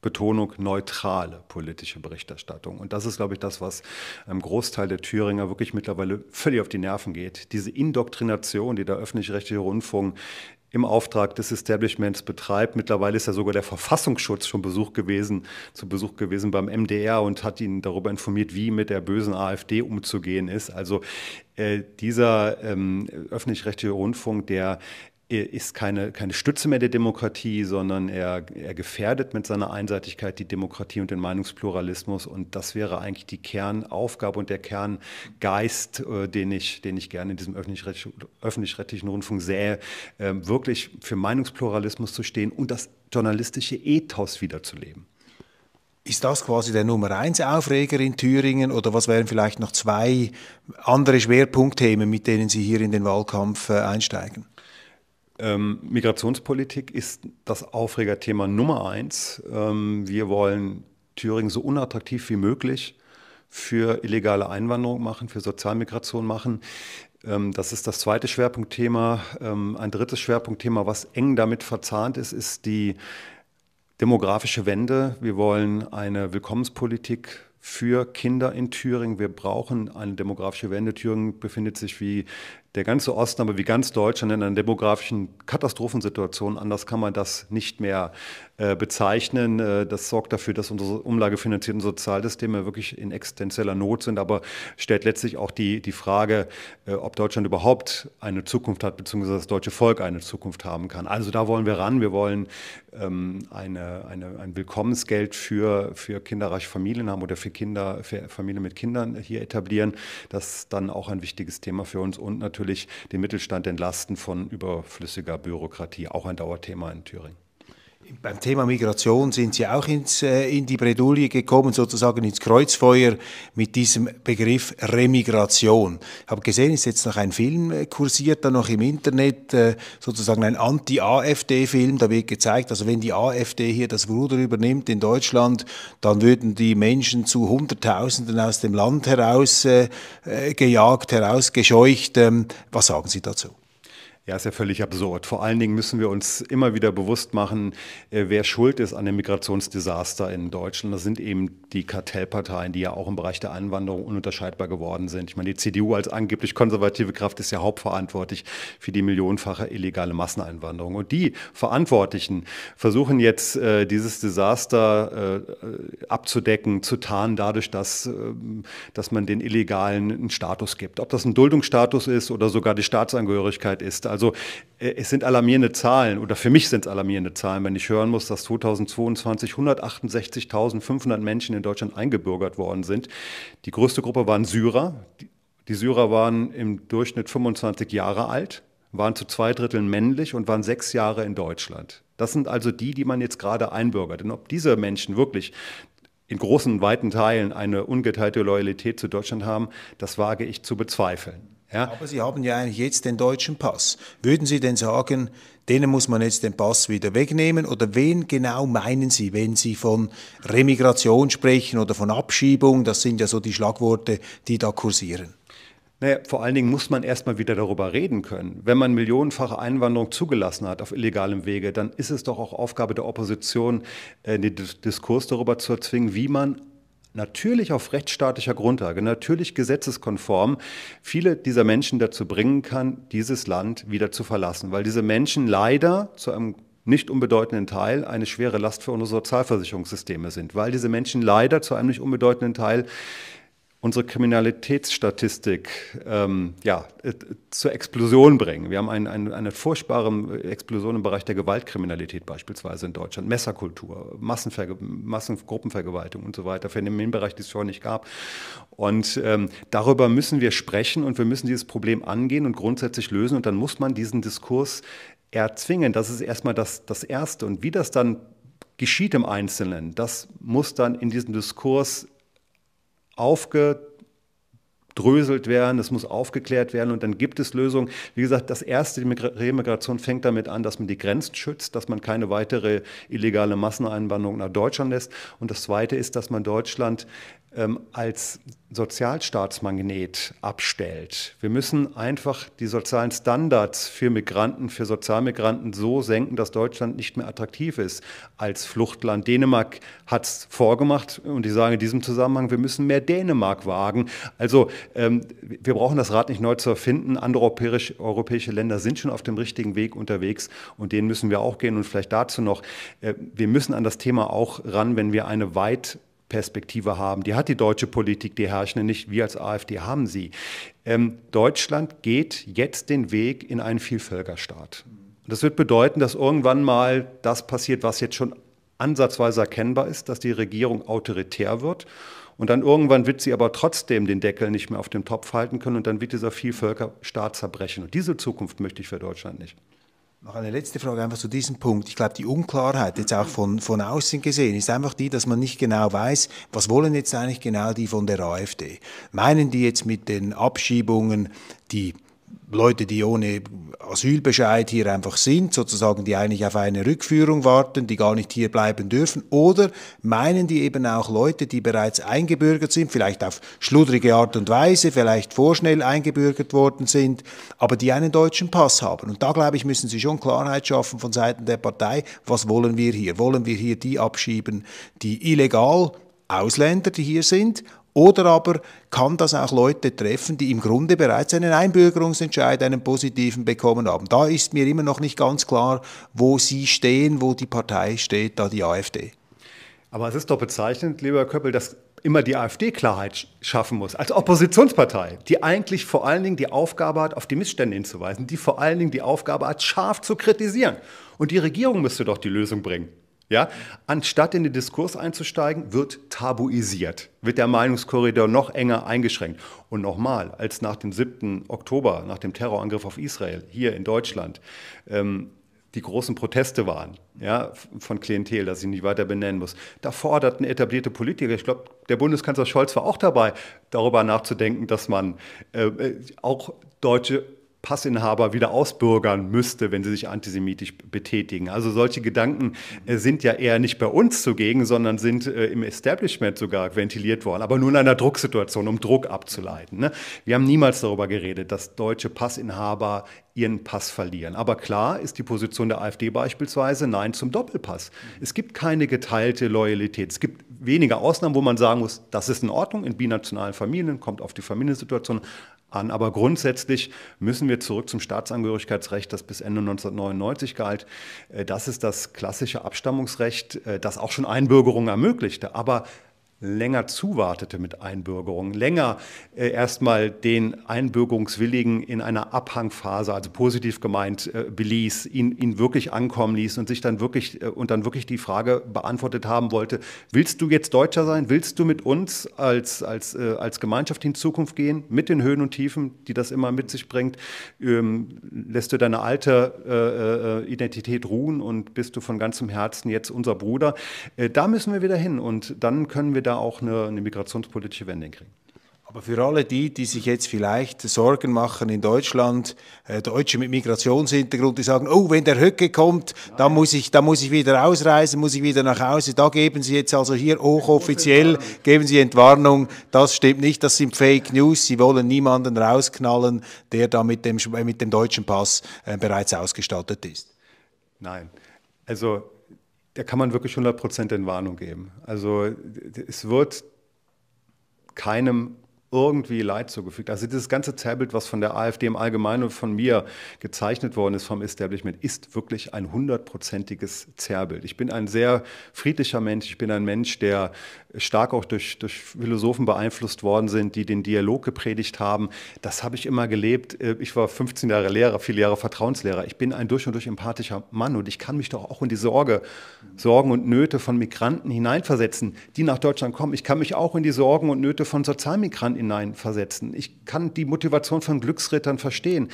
Betonung neutrale politische Berichterstattung. Und das ist, glaube ich, das, was einem ähm, Großteil der Thüringer wirklich mittlerweile völlig auf die Nerven geht. Diese Indoktrination, die der öffentlich-rechtliche Rundfunk im Auftrag des Establishments betreibt. Mittlerweile ist ja sogar der Verfassungsschutz schon Besuch gewesen, zu Besuch gewesen beim MDR und hat ihn darüber informiert, wie mit der bösen AfD umzugehen ist. Also äh, dieser ähm, öffentlich-rechtliche Rundfunk, der ist keine, keine Stütze mehr der Demokratie, sondern er, er gefährdet mit seiner Einseitigkeit die Demokratie und den Meinungspluralismus. Und das wäre eigentlich die Kernaufgabe und der Kerngeist, äh, den, ich, den ich gerne in diesem öffentlich-rechtlichen Rundfunk sähe, äh, wirklich für Meinungspluralismus zu stehen und das journalistische Ethos wiederzuleben. Ist das quasi der Nummer eins Aufreger in Thüringen oder was wären vielleicht noch zwei andere Schwerpunktthemen, mit denen Sie hier in den Wahlkampf äh, einsteigen? Ähm, Migrationspolitik ist das Aufregerthema Nummer eins. Ähm, wir wollen Thüringen so unattraktiv wie möglich für illegale Einwanderung machen, für Sozialmigration machen. Ähm, das ist das zweite Schwerpunktthema. Ähm, ein drittes Schwerpunktthema, was eng damit verzahnt ist, ist die demografische Wende. Wir wollen eine Willkommenspolitik für Kinder in Thüringen. Wir brauchen eine demografische Wende. Thüringen befindet sich wie der ganze Osten, aber wie ganz Deutschland in einer demografischen Katastrophensituation, anders kann man das nicht mehr äh, bezeichnen. Äh, das sorgt dafür, dass unsere umlagefinanzierten Sozialsysteme wirklich in existenzieller Not sind, aber stellt letztlich auch die, die Frage, äh, ob Deutschland überhaupt eine Zukunft hat, beziehungsweise das deutsche Volk eine Zukunft haben kann. Also da wollen wir ran. Wir wollen ähm, eine, eine, ein Willkommensgeld für, für kinderreiche Familien haben oder für Kinder, für Familien mit Kindern hier etablieren. Das ist dann auch ein wichtiges Thema für uns und natürlich natürlich den Mittelstand entlasten von überflüssiger Bürokratie. Auch ein Dauerthema in Thüringen beim Thema Migration sind Sie auch ins, äh, in die Bredouille gekommen, sozusagen ins Kreuzfeuer mit diesem Begriff Remigration. Ich habe gesehen, es ist jetzt noch ein Film äh, kursiert, dann noch im Internet, äh, sozusagen ein Anti-AfD-Film. Da wird gezeigt, also wenn die AfD hier das Ruder übernimmt in Deutschland, dann würden die Menschen zu Hunderttausenden aus dem Land heraus äh, äh, gejagt, herausgescheucht. Ähm, was sagen Sie dazu? Ja, ist ja völlig absurd. Vor allen Dingen müssen wir uns immer wieder bewusst machen, äh, wer schuld ist an dem Migrationsdesaster in Deutschland. Das sind eben die Kartellparteien, die ja auch im Bereich der Einwanderung ununterscheidbar geworden sind. Ich meine, die CDU als angeblich konservative Kraft ist ja hauptverantwortlich für die millionenfache illegale Masseneinwanderung. Und die Verantwortlichen versuchen jetzt, äh, dieses Desaster äh, abzudecken, zu tarnen, dadurch, dass, ähm, dass man den Illegalen einen Status gibt. Ob das ein Duldungsstatus ist oder sogar die Staatsangehörigkeit ist, also äh, es sind alarmierende Zahlen oder für mich sind es alarmierende Zahlen, wenn ich hören muss, dass 2022 168.500 Menschen in Deutschland eingebürgert worden sind. Die größte Gruppe waren Syrer. Die Syrer waren im Durchschnitt 25 Jahre alt, waren zu zwei Dritteln männlich und waren sechs Jahre in Deutschland. Das sind also die, die man jetzt gerade einbürgert. Und ob diese Menschen wirklich in großen, weiten Teilen eine ungeteilte Loyalität zu Deutschland haben, das wage ich zu bezweifeln. Ja. Aber Sie haben ja eigentlich jetzt den deutschen Pass. Würden Sie denn sagen, denen muss man jetzt den Pass wieder wegnehmen? Oder wen genau meinen Sie, wenn Sie von Remigration sprechen oder von Abschiebung? Das sind ja so die Schlagworte, die da kursieren. Naja, vor allen Dingen muss man erstmal wieder darüber reden können. Wenn man millionenfache Einwanderung zugelassen hat auf illegalem Wege, dann ist es doch auch Aufgabe der Opposition, äh, den Diskurs darüber zu erzwingen, wie man natürlich auf rechtsstaatlicher Grundlage, natürlich gesetzeskonform, viele dieser Menschen dazu bringen kann, dieses Land wieder zu verlassen, weil diese Menschen leider zu einem nicht unbedeutenden Teil eine schwere Last für unsere Sozialversicherungssysteme sind, weil diese Menschen leider zu einem nicht unbedeutenden Teil unsere Kriminalitätsstatistik ähm, ja, äh, zur Explosion bringen. Wir haben ein, ein, eine furchtbare Explosion im Bereich der Gewaltkriminalität beispielsweise in Deutschland, Messerkultur, Massenverge Massengruppenvergewaltigung und so weiter, Phänomenbereich, die es vorher nicht gab. Und ähm, darüber müssen wir sprechen und wir müssen dieses Problem angehen und grundsätzlich lösen. Und dann muss man diesen Diskurs erzwingen. Das ist erstmal das, das Erste. Und wie das dann geschieht im Einzelnen, das muss dann in diesem Diskurs aufgedröselt werden, es muss aufgeklärt werden und dann gibt es Lösungen. Wie gesagt, das erste, die Remigration fängt damit an, dass man die Grenzen schützt, dass man keine weitere illegale Masseneinwanderung nach Deutschland lässt. Und das zweite ist, dass man Deutschland ähm, als Sozialstaatsmagnet abstellt. Wir müssen einfach die sozialen Standards für Migranten, für Sozialmigranten so senken, dass Deutschland nicht mehr attraktiv ist als Fluchtland. Dänemark hat es vorgemacht und ich sage in diesem Zusammenhang, wir müssen mehr Dänemark wagen. Also ähm, wir brauchen das Rad nicht neu zu erfinden. Andere europäisch, europäische Länder sind schon auf dem richtigen Weg unterwegs und denen müssen wir auch gehen. Und vielleicht dazu noch, äh, wir müssen an das Thema auch ran, wenn wir eine weit Perspektive haben. Die hat die deutsche Politik, die Herrschende nicht. Wir als AfD haben sie. Ähm, Deutschland geht jetzt den Weg in einen Vielvölkerstaat. Und das wird bedeuten, dass irgendwann mal das passiert, was jetzt schon ansatzweise erkennbar ist, dass die Regierung autoritär wird. Und dann irgendwann wird sie aber trotzdem den Deckel nicht mehr auf dem Topf halten können und dann wird dieser Vielvölkerstaat zerbrechen. Und diese Zukunft möchte ich für Deutschland nicht. Noch eine letzte Frage einfach zu diesem Punkt. Ich glaube, die Unklarheit jetzt auch von, von außen gesehen ist einfach die, dass man nicht genau weiß, was wollen jetzt eigentlich genau die von der AfD. Meinen die jetzt mit den Abschiebungen die Leute, die ohne Asylbescheid hier einfach sind, sozusagen, die eigentlich auf eine Rückführung warten, die gar nicht hier bleiben dürfen, oder meinen die eben auch Leute, die bereits eingebürgert sind, vielleicht auf schludrige Art und Weise, vielleicht vorschnell eingebürgert worden sind, aber die einen deutschen Pass haben. Und da, glaube ich, müssen Sie schon Klarheit schaffen von Seiten der Partei, was wollen wir hier? Wollen wir hier die abschieben, die illegal Ausländer, die hier sind, oder aber kann das auch Leute treffen, die im Grunde bereits einen Einbürgerungsentscheid, einen positiven bekommen haben? Da ist mir immer noch nicht ganz klar, wo Sie stehen, wo die Partei steht, da die AfD. Aber es ist doch bezeichnend, lieber Köppel, dass immer die AfD Klarheit schaffen muss, als Oppositionspartei, die eigentlich vor allen Dingen die Aufgabe hat, auf die Missstände hinzuweisen, die vor allen Dingen die Aufgabe hat, scharf zu kritisieren. Und die Regierung müsste doch die Lösung bringen. Ja? Anstatt in den Diskurs einzusteigen, wird tabuisiert, wird der Meinungskorridor noch enger eingeschränkt. Und nochmal, als nach dem 7. Oktober, nach dem Terrorangriff auf Israel hier in Deutschland, ähm, die großen Proteste waren, ja, von Klientel, dass ich nicht weiter benennen muss. Da forderten etablierte Politiker, ich glaube, der Bundeskanzler Scholz war auch dabei, darüber nachzudenken, dass man äh, äh auch deutsche Passinhaber wieder ausbürgern müsste, wenn sie sich antisemitisch betätigen. Also solche Gedanken äh, sind ja eher nicht bei uns zugegen, sondern sind äh, im Establishment sogar ventiliert worden, aber nur in einer Drucksituation, um Druck abzuleiten. Ne? Wir haben niemals darüber geredet, dass deutsche Passinhaber ihren Pass verlieren. Aber klar ist die Position der AfD beispielsweise Nein zum Doppelpass. Es gibt keine geteilte Loyalität. Es gibt weniger Ausnahmen, wo man sagen muss, das ist in Ordnung in binationalen Familien, kommt auf die Familiensituation an. Aber grundsätzlich müssen wir zurück zum Staatsangehörigkeitsrecht, das bis Ende 1999 galt. Äh, das ist das klassische Abstammungsrecht, äh, das auch schon Einbürgerung ermöglichte. Aber länger zuwartete mit Einbürgerung, länger äh, erstmal den Einbürgerungswilligen in einer Abhangphase, also positiv gemeint, äh, beließ, ihn, ihn wirklich ankommen ließ und sich dann wirklich äh, und dann wirklich die Frage beantwortet haben wollte, willst du jetzt Deutscher sein? Willst du mit uns als, als, äh, als Gemeinschaft in Zukunft gehen, mit den Höhen und Tiefen, die das immer mit sich bringt? Ähm, lässt du deine alte äh, äh, Identität ruhen und bist du von ganzem Herzen jetzt unser Bruder? da müssen wir wieder hin und dann können wir da da auch eine, eine migrationspolitische Wende kriegen. Aber für alle die, die sich jetzt vielleicht Sorgen machen in Deutschland, äh, Deutsche mit Migrationshintergrund, die sagen, oh, wenn der Höcke kommt, Nein. dann muss, ich, dann muss ich wieder ausreisen, muss ich wieder nach Hause. Da geben Sie jetzt also hier hochoffiziell, geben Sie Entwarnung. Das stimmt nicht, das sind Fake News. Sie wollen niemanden rausknallen, der da mit dem, äh, mit dem deutschen Pass äh, bereits ausgestattet ist. Nein, also da kann man wirklich 100% in Warnung geben. Also es wird keinem irgendwie Leid zugefügt. Also dieses ganze Zerrbild, was von der AfD im Allgemeinen und von mir gezeichnet worden ist vom Establishment, ist wirklich ein hundertprozentiges Zerrbild. Ich bin ein sehr friedlicher Mensch. Ich bin ein Mensch, der stark auch durch, durch Philosophen beeinflusst worden sind, die den Dialog gepredigt haben. Das habe ich immer gelebt. Äh, ich war 15 Jahre Lehrer, viele Jahre Vertrauenslehrer. Ich bin ein durch und durch empathischer Mann und ich kann mich doch auch in die Sorge, Sorgen und Nöte von Migranten hineinversetzen, die nach Deutschland kommen. Ich kann mich auch in die Sorgen und Nöte von Sozialmigranten hineinversetzen. Ich kann die Motivation von Glücksrittern verstehen.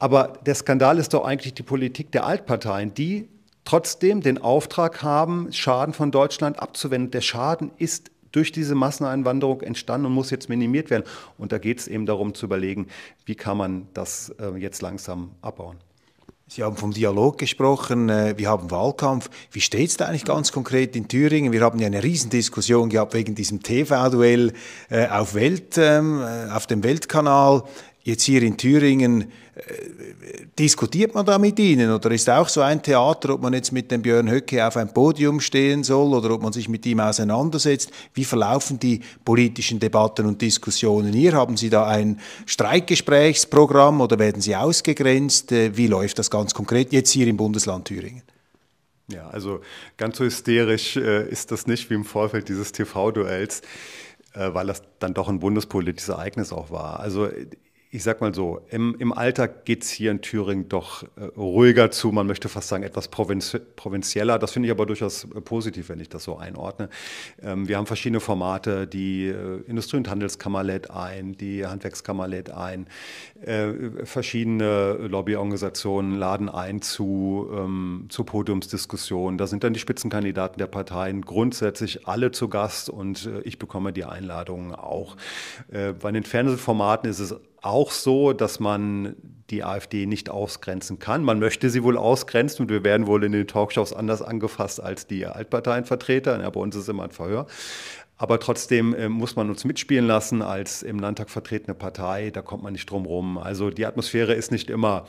Aber der Skandal ist doch eigentlich die Politik der Altparteien, die trotzdem den Auftrag haben, Schaden von Deutschland abzuwenden. Der Schaden ist durch diese Masseneinwanderung entstanden und muss jetzt minimiert werden. Und da geht es eben darum zu überlegen, wie kann man das äh, jetzt langsam abbauen. Sie haben vom Dialog gesprochen, äh, wir haben Wahlkampf. Wie steht es da eigentlich ganz konkret in Thüringen? Wir haben ja eine Riesendiskussion gehabt wegen diesem TV-Duell äh, auf, Welt, ähm, äh, auf dem Weltkanal. Jetzt hier in Thüringen, äh, diskutiert man da mit Ihnen oder ist auch so ein Theater, ob man jetzt mit dem Björn Höcke auf ein Podium stehen soll oder ob man sich mit ihm auseinandersetzt? Wie verlaufen die politischen Debatten und Diskussionen hier? Haben Sie da ein Streikgesprächsprogramm oder werden Sie ausgegrenzt? Äh, wie läuft das ganz konkret jetzt hier im Bundesland Thüringen? Ja, also ganz so hysterisch äh, ist das nicht wie im Vorfeld dieses TV-Duells, äh, weil das dann doch ein bundespolitisches Ereignis auch war. Also ich sag mal so, im, im Alltag geht es hier in Thüringen doch äh, ruhiger zu, man möchte fast sagen, etwas provinz provinzieller. Das finde ich aber durchaus äh, positiv, wenn ich das so einordne. Ähm, wir haben verschiedene Formate, die äh, Industrie- und Handelskammer lädt ein, die Handwerkskammer lädt ein, äh, verschiedene Lobbyorganisationen laden ein zu, ähm, zu Podiumsdiskussionen. Da sind dann die Spitzenkandidaten der Parteien grundsätzlich alle zu Gast und äh, ich bekomme die Einladungen auch. bei den Fernsehformaten ist es auch so, dass man die AfD nicht ausgrenzen kann. Man möchte sie wohl ausgrenzen und wir werden wohl in den Talkshows anders angefasst als die Altparteienvertreter. Ja, bei uns ist immer ein Verhör. Aber trotzdem äh, muss man uns mitspielen lassen als im Landtag vertretene Partei. Da kommt man nicht drum rum. Also die Atmosphäre ist nicht immer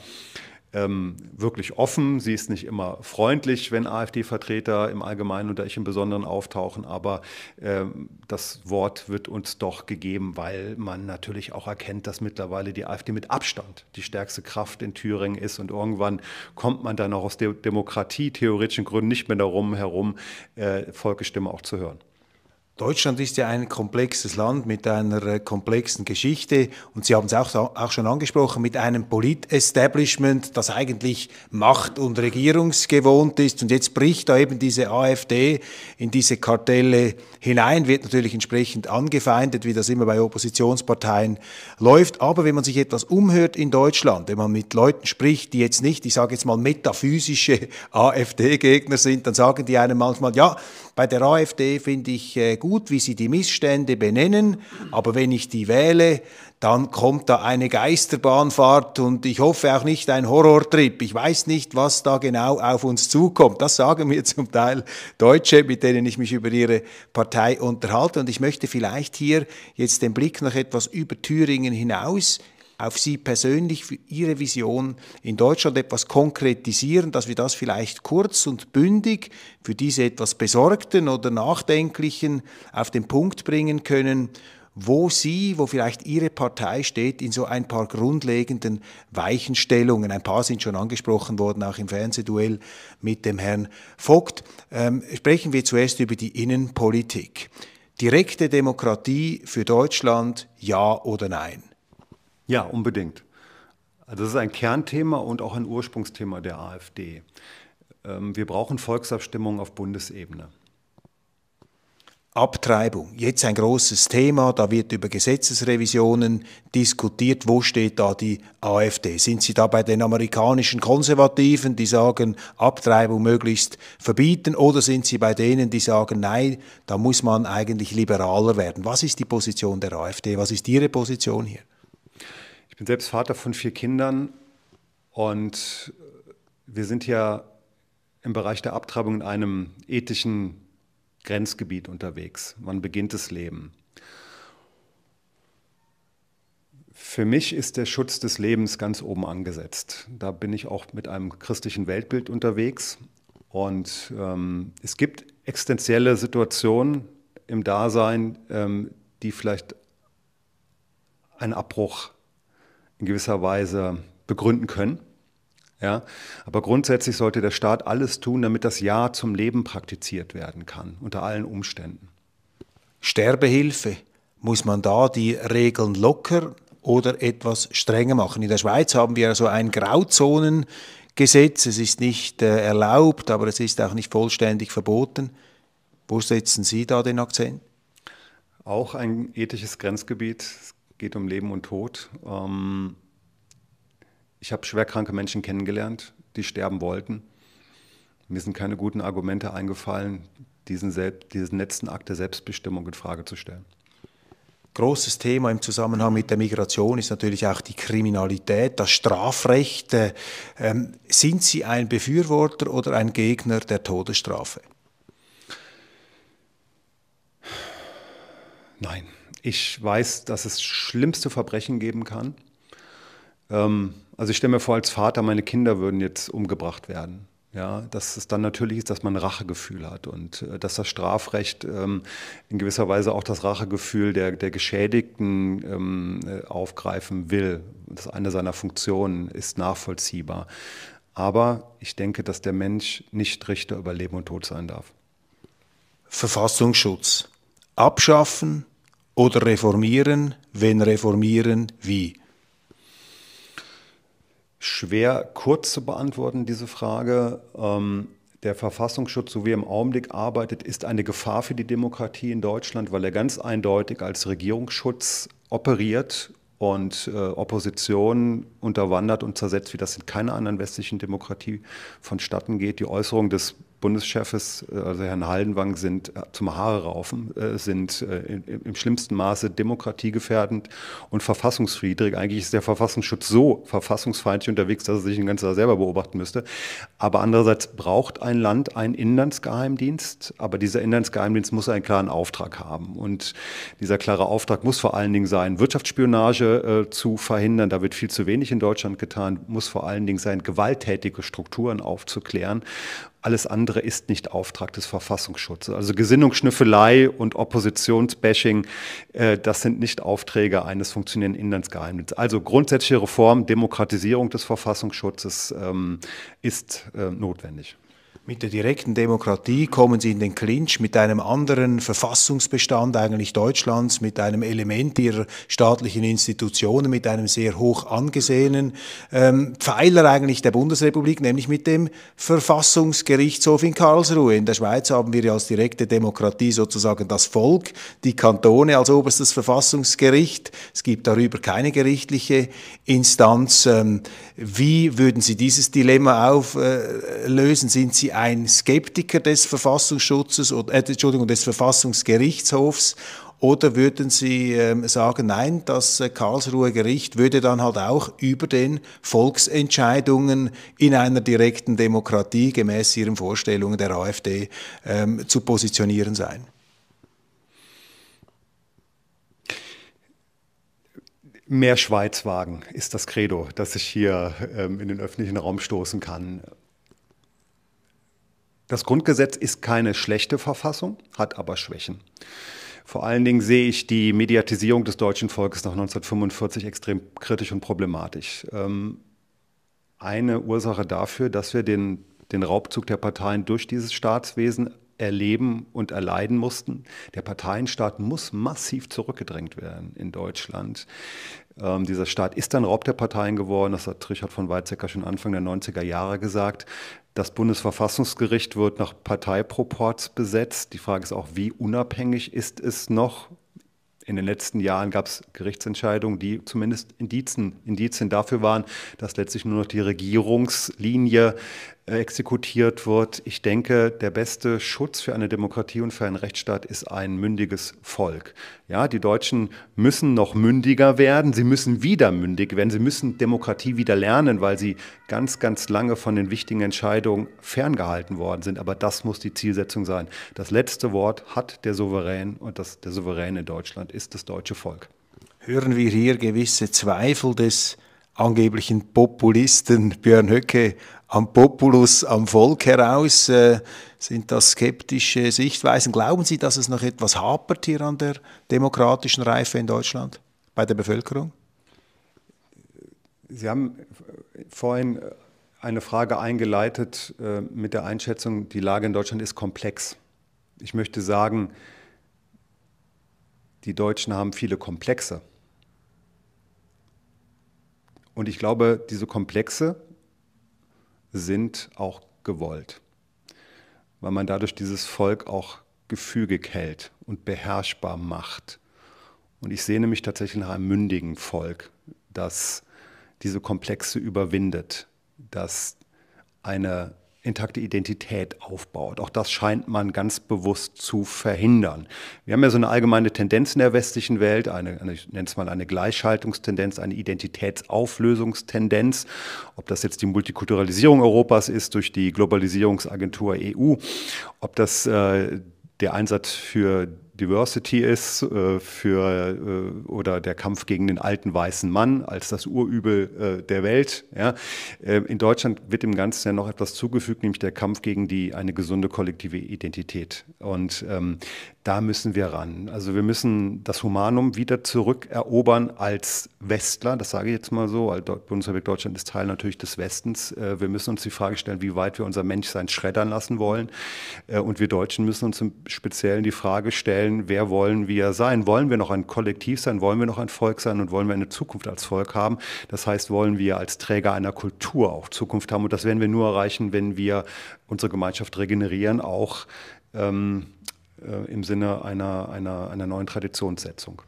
ähm, wirklich offen. Sie ist nicht immer freundlich, wenn AfD-Vertreter im Allgemeinen oder ich im Besonderen auftauchen, aber ähm, das Wort wird uns doch gegeben, weil man natürlich auch erkennt, dass mittlerweile die AfD mit Abstand die stärkste Kraft in Thüringen ist und irgendwann kommt man dann auch aus de demokratietheoretischen Gründen nicht mehr darum herum, äh, Volkestimme auch zu hören. Deutschland ist ja ein komplexes Land mit einer äh, komplexen Geschichte und Sie haben es auch, auch schon angesprochen, mit einem Polit-Establishment, das eigentlich macht- und regierungsgewohnt ist. Und jetzt bricht da eben diese AfD in diese Kartelle hinein, wird natürlich entsprechend angefeindet, wie das immer bei Oppositionsparteien läuft. Aber wenn man sich etwas umhört in Deutschland, wenn man mit Leuten spricht, die jetzt nicht, ich sage jetzt mal, metaphysische AfD-Gegner sind, dann sagen die einem manchmal, ja, bei der AfD finde ich äh, gut, wie sie die Missstände benennen, aber wenn ich die wähle, dann kommt da eine Geisterbahnfahrt und ich hoffe auch nicht ein Horrortrip. Ich weiß nicht, was da genau auf uns zukommt. Das sagen mir zum Teil Deutsche, mit denen ich mich über ihre Partei unterhalte. Und ich möchte vielleicht hier jetzt den Blick noch etwas über Thüringen hinaus auf Sie persönlich, für Ihre Vision in Deutschland etwas konkretisieren, dass wir das vielleicht kurz und bündig für diese etwas besorgten oder nachdenklichen auf den Punkt bringen können, wo Sie, wo vielleicht Ihre Partei steht, in so ein paar grundlegenden Weichenstellungen. Ein paar sind schon angesprochen worden, auch im Fernsehduell mit dem Herrn Vogt. Ähm, sprechen wir zuerst über die Innenpolitik. Direkte Demokratie für Deutschland, ja oder nein? Ja, unbedingt. Also das ist ein Kernthema und auch ein Ursprungsthema der AfD. Ähm, wir brauchen Volksabstimmungen auf Bundesebene. Abtreibung, jetzt ein großes Thema, da wird über Gesetzesrevisionen diskutiert. Wo steht da die AfD? Sind Sie da bei den amerikanischen Konservativen, die sagen, Abtreibung möglichst verbieten, oder sind Sie bei denen, die sagen, nein, da muss man eigentlich liberaler werden? Was ist die Position der AfD? Was ist Ihre Position hier? bin selbst Vater von vier Kindern und wir sind ja im Bereich der Abtreibung in einem ethischen Grenzgebiet unterwegs. Man beginnt das Leben. Für mich ist der Schutz des Lebens ganz oben angesetzt. Da bin ich auch mit einem christlichen Weltbild unterwegs. Und ähm, es gibt existenzielle Situationen im Dasein, ähm, die vielleicht einen Abbruch in gewisser Weise begründen können. Ja, aber grundsätzlich sollte der Staat alles tun, damit das Ja zum Leben praktiziert werden kann, unter allen Umständen. Sterbehilfe. Muss man da die Regeln locker oder etwas strenger machen? In der Schweiz haben wir so ein Grauzonengesetz. Es ist nicht äh, erlaubt, aber es ist auch nicht vollständig verboten. Wo setzen Sie da den Akzent? Auch ein ethisches Grenzgebiet. Es geht um Leben und Tod. Ähm, ich habe schwerkranke Menschen kennengelernt, die sterben wollten. Mir sind keine guten Argumente eingefallen, diesen, Selb diesen letzten Akt der Selbstbestimmung in Frage zu stellen. Großes Thema im Zusammenhang mit der Migration ist natürlich auch die Kriminalität, das Strafrecht. Äh, ähm, sind Sie ein Befürworter oder ein Gegner der Todesstrafe? Nein. Ich weiß, dass es schlimmste Verbrechen geben kann. Ähm, also ich stelle mir vor, als Vater, meine Kinder würden jetzt umgebracht werden. Ja, dass es dann natürlich ist, dass man ein Rachegefühl hat und äh, dass das Strafrecht ähm, in gewisser Weise auch das Rachegefühl der, der Geschädigten ähm, äh, aufgreifen will. Das ist eine seiner Funktionen, ist nachvollziehbar. Aber ich denke, dass der Mensch nicht Richter über Leben und Tod sein darf. Verfassungsschutz. Abschaffen oder reformieren, wenn reformieren, wie? Schwer kurz zu beantworten, diese Frage. Ähm der Verfassungsschutz, so wie er im Augenblick arbeitet, ist eine Gefahr für die Demokratie in Deutschland, weil er ganz eindeutig als Regierungsschutz operiert und äh, Opposition unterwandert und zersetzt, wie das in keiner anderen westlichen Demokratie vonstatten geht. Die Äußerung des Bundeschefes, äh, also Herrn Haldenwang, sind äh, zum Haare raufen, äh, sind im schlimmsten Maße demokratiegefährdend und verfassungsfriedrig. Eigentlich ist der Verfassungsschutz so verfassungsfeindlich unterwegs, dass er sich den ganzen Tag selber beobachten müsste. Aber andererseits braucht ein Land einen Inlandsgeheimdienst, aber dieser Inlandsgeheimdienst muss einen klaren Auftrag haben. Und dieser klare Auftrag muss vor allen Dingen sein, Wirtschaftsspionage zu verhindern. Da wird viel zu wenig in Deutschland getan, muss vor allen Dingen sein, gewalttätige Strukturen aufzuklären alles andere ist nicht Auftrag des Verfassungsschutzes. Also Gesinnungsschnüffelei und Oppositionsbashing, äh, das sind nicht Aufträge eines funktionierenden Inlandsgeheimnisses. Also grundsätzliche Reform, Demokratisierung des Verfassungsschutzes ähm, ist äh, notwendig. Mit der direkten Demokratie kommen Sie in den Clinch mit einem anderen Verfassungsbestand eigentlich Deutschlands, mit einem Element Ihrer staatlichen Institutionen, mit einem sehr hoch angesehenen ähm, Pfeiler eigentlich der Bundesrepublik, nämlich mit dem Verfassungsgerichtshof in Karlsruhe. In der Schweiz haben wir ja als direkte Demokratie sozusagen das Volk, die Kantone als oberstes Verfassungsgericht. Es gibt darüber keine gerichtliche Instanz. Ähm, wie würden Sie dieses Dilemma auflösen? Äh, Sind Sie ein Skeptiker des Verfassungsschutzes oder äh, Entschuldigung des Verfassungsgerichtshofs oder würden Sie ähm, sagen, nein, das äh, Karlsruher Gericht würde dann halt auch über den Volksentscheidungen in einer direkten Demokratie gemäß Ihren Vorstellungen der AfD ähm, zu positionieren sein? Mehr Schweiz wagen ist das Credo, das ich hier ähm, in den öffentlichen Raum stoßen kann. Das Grundgesetz ist keine schlechte Verfassung, hat aber Schwächen. Vor allen Dingen sehe ich die Mediatisierung des deutschen Volkes nach 1945 extrem kritisch und problematisch. Ähm, eine Ursache dafür, dass wir den, den Raubzug der Parteien durch dieses Staatswesen erleben und erleiden mussten. Der Parteienstaat muss massiv zurückgedrängt werden in Deutschland. Ähm, dieser Staat ist dann Raub der Parteien geworden. Das hat Richard von Weizsäcker schon Anfang der 90er Jahre gesagt. Das Bundesverfassungsgericht wird nach Parteiproports besetzt. Die Frage ist auch, wie unabhängig ist es noch? In den letzten Jahren gab es Gerichtsentscheidungen, die zumindest Indizen, Indizien dafür waren, dass letztlich nur noch die Regierungslinie exekutiert wird. Ich denke, der beste Schutz für eine Demokratie und für einen Rechtsstaat ist ein mündiges Volk. Ja, die Deutschen müssen noch mündiger werden. Sie müssen wieder mündig werden. Sie müssen Demokratie wieder lernen, weil sie ganz, ganz lange von den wichtigen Entscheidungen ferngehalten worden sind. Aber das muss die Zielsetzung sein. Das letzte Wort hat der Souverän und das, der Souverän in Deutschland ist das deutsche Volk. Hören wir hier gewisse Zweifel des angeblichen Populisten Björn Höcke am Populus, am Volk heraus? Äh, sind das skeptische Sichtweisen? Glauben Sie, dass es noch etwas hapert hier an der demokratischen Reife in Deutschland bei der Bevölkerung? Sie haben vorhin eine Frage eingeleitet äh, mit der Einschätzung, die Lage in Deutschland ist komplex. Ich möchte sagen, die Deutschen haben viele Komplexe. Und ich glaube, diese Komplexe sind, auch gewollt. Weil man dadurch dieses Volk auch gefügig hält und beherrschbar macht. Und ich sehne mich tatsächlich nach einem mündigen Volk, das diese Komplexe überwindet, das eine intakte Identität aufbaut. Auch das scheint man ganz bewusst zu verhindern. Wir haben ja so eine allgemeine Tendenz in der westlichen Welt, eine, ich nenne es mal eine Gleichschaltungstendenz, eine Identitätsauflösungstendenz. Ob das jetzt die Multikulturalisierung Europas ist durch die Globalisierungsagentur EU, ob das äh, der Einsatz für Diversity ist, äh, für, äh, oder der Kampf gegen den alten weißen Mann als das Urübel äh, der Welt. Ja. Ähm, in Deutschland wird dem Ganzen ja noch etwas zugefügt, nämlich der Kampf gegen die, eine gesunde kollektive Identität. Und ähm, da müssen wir ran. Also wir müssen das Humanum wieder zurückerobern als Westler, das sage ich jetzt mal so, weil Bundesrepublik Deutschland ist Teil natürlich des Westens. Äh, wir müssen uns die Frage stellen, wie weit wir unser Menschsein schreddern lassen wollen. Äh, und wir Deutschen müssen uns im Speziellen die Frage stellen, wer wollen wir sein? Wollen wir noch ein Kollektiv sein? Wollen wir noch ein Volk sein? Und wollen wir eine Zukunft als Volk haben? Das heißt, wollen wir als Träger einer Kultur auch Zukunft haben? Und das werden wir nur erreichen, wenn wir unsere Gemeinschaft regenerieren, auch ähm, äh, im Sinne einer, einer, einer neuen Traditionssetzung.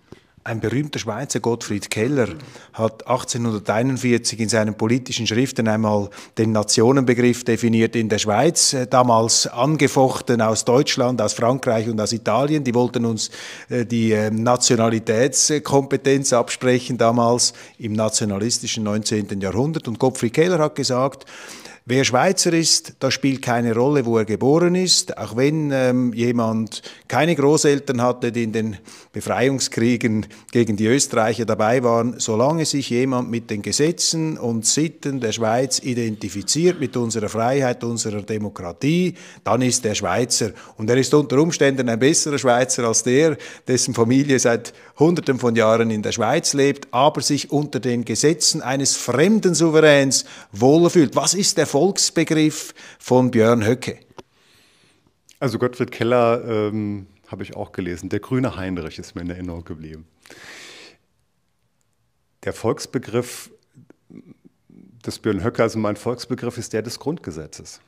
Ein berühmter Schweizer Gottfried Keller hat 1841 in seinen politischen Schriften einmal den Nationenbegriff definiert in der Schweiz, äh, damals angefochten aus Deutschland, aus Frankreich und aus Italien. Die wollten uns äh, die ähm, Nationalitätskompetenz absprechen, damals im nationalistischen 19. Jahrhundert. Und Gottfried Keller hat gesagt, Wer Schweizer ist, das spielt keine Rolle, wo er geboren ist. Auch wenn ähm, jemand keine Großeltern hatte, die in den Befreiungskriegen gegen die Österreicher dabei waren, solange sich jemand mit den Gesetzen und Sitten der Schweiz identifiziert, mit unserer Freiheit, unserer Demokratie, dann ist er Schweizer. Und er ist unter Umständen ein besserer Schweizer als der, dessen Familie seit Hunderten von Jahren in der Schweiz lebt, aber sich unter den Gesetzen eines fremden Souveräns wohlfühlt. Was ist der Erfolgsbegriff von Björn Höcke? Also Gottfried Keller ähm, habe ich auch gelesen. Der grüne Heinrich ist mir in Erinnerung geblieben. Der Volksbegriff des Björn Höcke, also mein Volksbegriff, ist der des Grundgesetzes.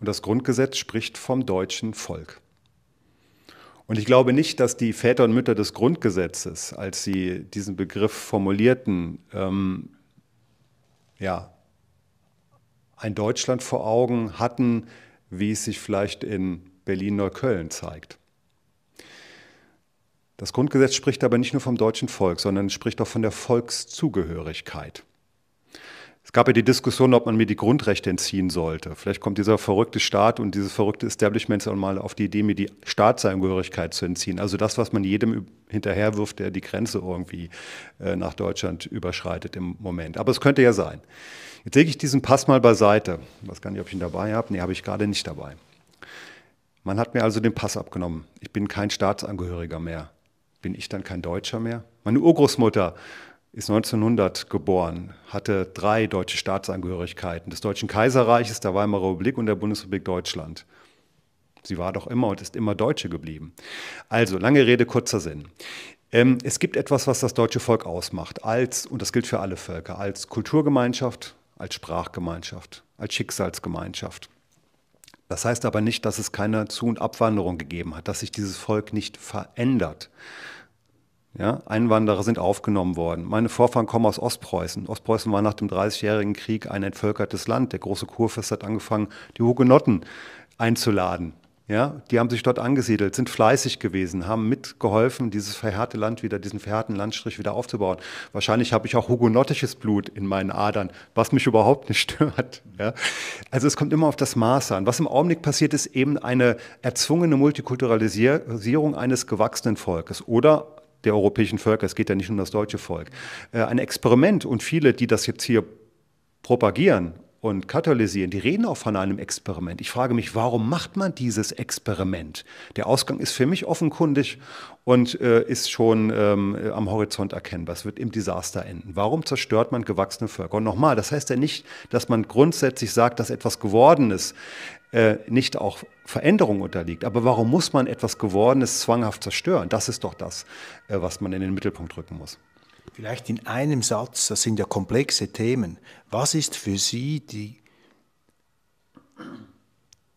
Und das Grundgesetz spricht vom deutschen Volk. Und ich glaube nicht, dass die Väter und Mütter des Grundgesetzes, als sie diesen Begriff formulierten, ähm, ja, ein Deutschland vor Augen hatten, wie es sich vielleicht in Berlin-Neukölln zeigt. Das Grundgesetz spricht aber nicht nur vom deutschen Volk, sondern spricht auch von der Volkszugehörigkeit. Es gab ja die Diskussion, ob man mir die Grundrechte entziehen sollte. Vielleicht kommt dieser verrückte Staat und dieses verrückte Establishment auch mal auf die Idee, mir die Staatsangehörigkeit zu entziehen. Also das, was man jedem hinterherwirft, der die Grenze irgendwie äh, nach Deutschland überschreitet im Moment. Aber es könnte ja sein. Jetzt lege ich diesen Pass mal beiseite. Ich weiß gar nicht, ob ich ihn dabei habe. Nee, habe ich gerade nicht dabei. Man hat mir also den Pass abgenommen. Ich bin kein Staatsangehöriger mehr. Bin ich dann kein Deutscher mehr? Meine Urgroßmutter ist 1900 geboren, hatte drei deutsche Staatsangehörigkeiten des Deutschen Kaiserreiches, der Weimarer Republik und der Bundesrepublik Deutschland. Sie war doch immer und ist immer Deutsche geblieben. Also, lange Rede, kurzer Sinn. Ähm, es gibt etwas, was das deutsche Volk ausmacht, als, und das gilt für alle Völker, als Kulturgemeinschaft, als Sprachgemeinschaft, als Schicksalsgemeinschaft. Das heißt aber nicht, dass es keine Zu- und Abwanderung gegeben hat, dass sich dieses Volk nicht verändert. Ja, Einwanderer sind aufgenommen worden. Meine Vorfahren kommen aus Ostpreußen. Ostpreußen war nach dem Dreißigjährigen Krieg ein entvölkertes Land. Der große Kurfürst hat angefangen, die Hugenotten einzuladen ja, die haben sich dort angesiedelt, sind fleißig gewesen, haben mitgeholfen, dieses verhärte Land wieder, diesen verhärten Landstrich wieder aufzubauen. Wahrscheinlich habe ich auch hugonottisches Blut in meinen Adern, was mich überhaupt nicht stört. Ja. Also es kommt immer auf das Maß an. Was im Augenblick passiert, ist eben eine erzwungene Multikulturalisierung eines gewachsenen Volkes oder der europäischen Völker. Es geht ja nicht um das deutsche Volk. Äh, ein Experiment und viele, die das jetzt hier propagieren und Katalysieren, die reden auch von einem Experiment. Ich frage mich, warum macht man dieses Experiment? Der Ausgang ist für mich offenkundig und äh, ist schon ähm, äh, am Horizont erkennbar. Es wird im Desaster enden. Warum zerstört man gewachsene Völker? Und nochmal, das heißt ja nicht, dass man grundsätzlich sagt, dass etwas Gewordenes äh, nicht auch Veränderung unterliegt. Aber warum muss man etwas Gewordenes zwanghaft zerstören? Das ist doch das, äh, was man in den Mittelpunkt rücken muss. Vielleicht in einem Satz, das sind ja komplexe Themen. Was ist für Sie die,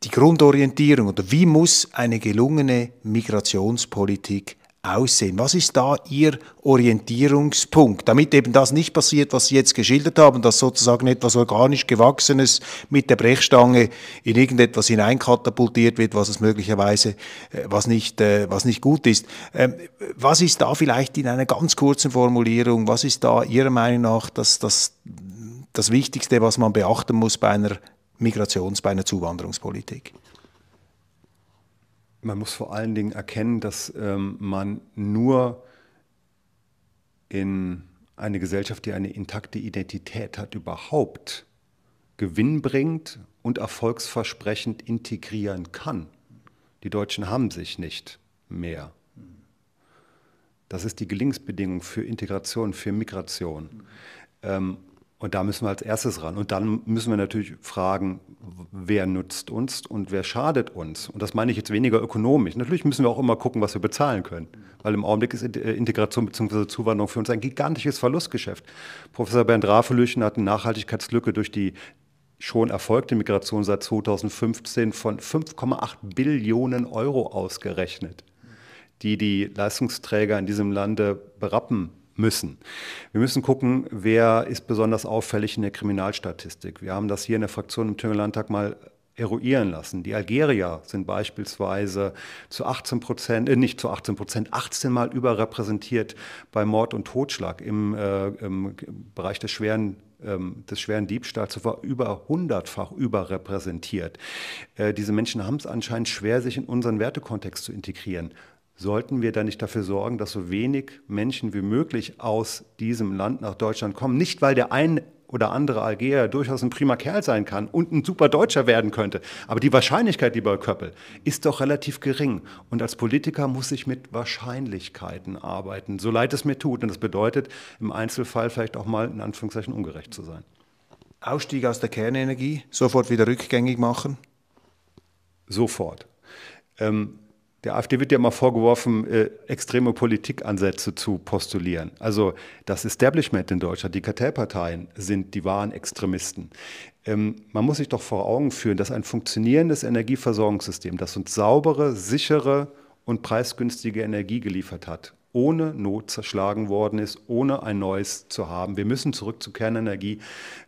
die Grundorientierung oder wie muss eine gelungene Migrationspolitik aussehen? Was ist da Ihr Orientierungspunkt, damit eben das nicht passiert, was Sie jetzt geschildert haben, dass sozusagen etwas organisch Gewachsenes mit der Brechstange in irgendetwas hineinkatapultiert wird, was es möglicherweise, äh, was nicht, äh, was nicht gut ist. Ähm, was ist da vielleicht in einer ganz kurzen Formulierung, was ist da Ihrer Meinung nach das, das, das Wichtigste, was man beachten muss bei einer Migrations-, bei einer Zuwanderungspolitik? Man muss vor allen Dingen erkennen, dass ähm, man nur in eine Gesellschaft, die eine intakte Identität hat, überhaupt gewinnbringend und erfolgsversprechend integrieren kann. Die Deutschen haben sich nicht mehr. Das ist die Gelingsbedingung für Integration, für Migration. Ähm, und da müssen wir als erstes ran. Und dann müssen wir natürlich fragen, wer nutzt uns und wer schadet uns. Und das meine ich jetzt weniger ökonomisch. Natürlich müssen wir auch immer gucken, was wir bezahlen können. Weil im Augenblick ist äh, Integration bzw. Zuwanderung für uns ein gigantisches Verlustgeschäft. Professor Bernd Rafelüchen hat eine Nachhaltigkeitslücke durch die schon erfolgte Migration seit 2015 von 5,8 Billionen Euro ausgerechnet, die die Leistungsträger in diesem Lande berappen müssen. Wir müssen gucken, wer ist besonders auffällig in der Kriminalstatistik. Wir haben das hier in der Fraktion im Thüringer Landtag mal eruieren lassen. Die Algerier sind beispielsweise zu 18 Prozent, äh, nicht zu 18 Prozent, 18 Mal überrepräsentiert bei Mord und Totschlag im, äh, im Bereich des schweren ähm, des schweren Diebstahls sogar über hundertfach überrepräsentiert. Äh, diese Menschen haben es anscheinend schwer, sich in unseren Wertekontext zu integrieren sollten wir da nicht dafür sorgen, dass so wenig Menschen wie möglich aus diesem Land nach Deutschland kommen? Nicht, weil der ein oder andere Algerier durchaus ein prima Kerl sein kann und ein super Deutscher werden könnte. Aber die Wahrscheinlichkeit, lieber Köppel, ist doch relativ gering. Und als Politiker muss ich mit Wahrscheinlichkeiten arbeiten, so leid es mir tut. Und das bedeutet, im Einzelfall vielleicht auch mal in Anführungszeichen ungerecht zu sein. Ausstieg aus der Kernenergie, sofort wieder rückgängig machen? Sofort. Ähm, der AfD wird ja immer vorgeworfen, äh, extreme Politikansätze zu postulieren. Also das Establishment in Deutschland, die Kartellparteien sind die wahren Extremisten. Ähm, man muss sich doch vor Augen führen, dass ein funktionierendes Energieversorgungssystem, das uns saubere, sichere und preisgünstige Energie geliefert hat, ohne Not zerschlagen worden ist, ohne ein neues zu haben. Wir müssen zurück zu Kernenergie.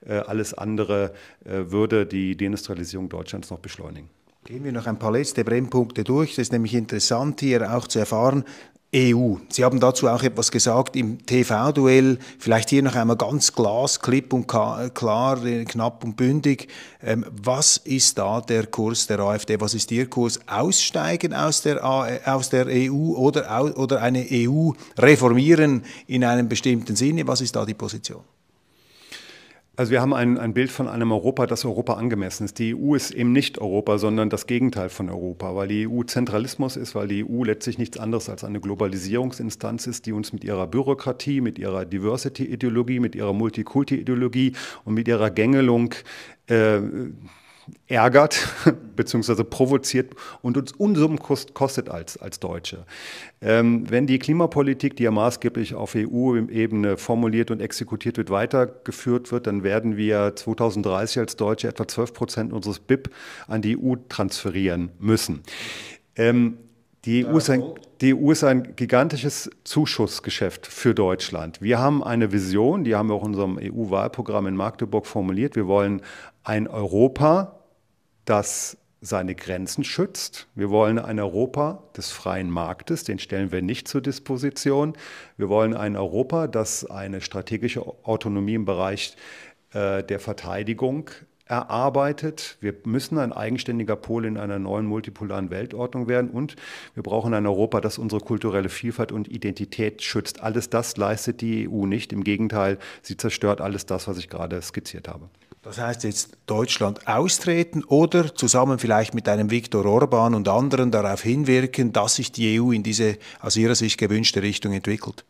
Äh, alles andere äh, würde die Deindustrialisierung Deutschlands noch beschleunigen. Gehen wir noch ein paar letzte Brennpunkte durch. Es ist nämlich interessant, hier auch zu erfahren, EU. Sie haben dazu auch etwas gesagt im TV-Duell. Vielleicht hier noch einmal ganz glasklipp und klar, knapp und bündig. Ähm, was ist da der Kurs der AfD? Was ist Ihr Kurs? Aussteigen aus der, aus der EU oder, oder eine EU reformieren in einem bestimmten Sinne? Was ist da die Position? Also wir haben ein, ein Bild von einem Europa, das Europa angemessen ist. Die EU ist eben nicht Europa, sondern das Gegenteil von Europa, weil die EU Zentralismus ist, weil die EU letztlich nichts anderes als eine Globalisierungsinstanz ist, die uns mit ihrer Bürokratie, mit ihrer Diversity-Ideologie, mit ihrer Multikulti-Ideologie und mit ihrer Gängelung äh, ärgert bzw. provoziert und uns Unsummen kostet als, als Deutsche. Ähm, wenn die Klimapolitik, die ja maßgeblich auf EU-Ebene formuliert und exekutiert wird, weitergeführt wird, dann werden wir 2030 als Deutsche etwa 12 Prozent unseres BIP an die EU transferieren müssen. Ähm, die EU, ein, die EU, ist ein, gigantisches Zuschussgeschäft für Deutschland. Wir haben eine Vision, die haben wir auch in unserem EU-Wahlprogramm in Magdeburg formuliert. Wir wollen ein Europa, das seine Grenzen schützt. Wir wollen ein Europa des freien Marktes, den stellen wir nicht zur Disposition. Wir wollen ein Europa, das eine strategische Autonomie im Bereich äh, der Verteidigung erarbeitet. Wir müssen ein eigenständiger Pol in einer neuen multipolaren Weltordnung werden und wir brauchen ein Europa, das unsere kulturelle Vielfalt und Identität schützt. Alles das leistet die EU nicht. Im Gegenteil, sie zerstört alles das, was ich gerade skizziert habe. Das heißt jetzt Deutschland austreten oder zusammen vielleicht mit einem Viktor Orban und anderen darauf hinwirken, dass sich die EU in diese aus ihrer Sicht gewünschte Richtung entwickelt?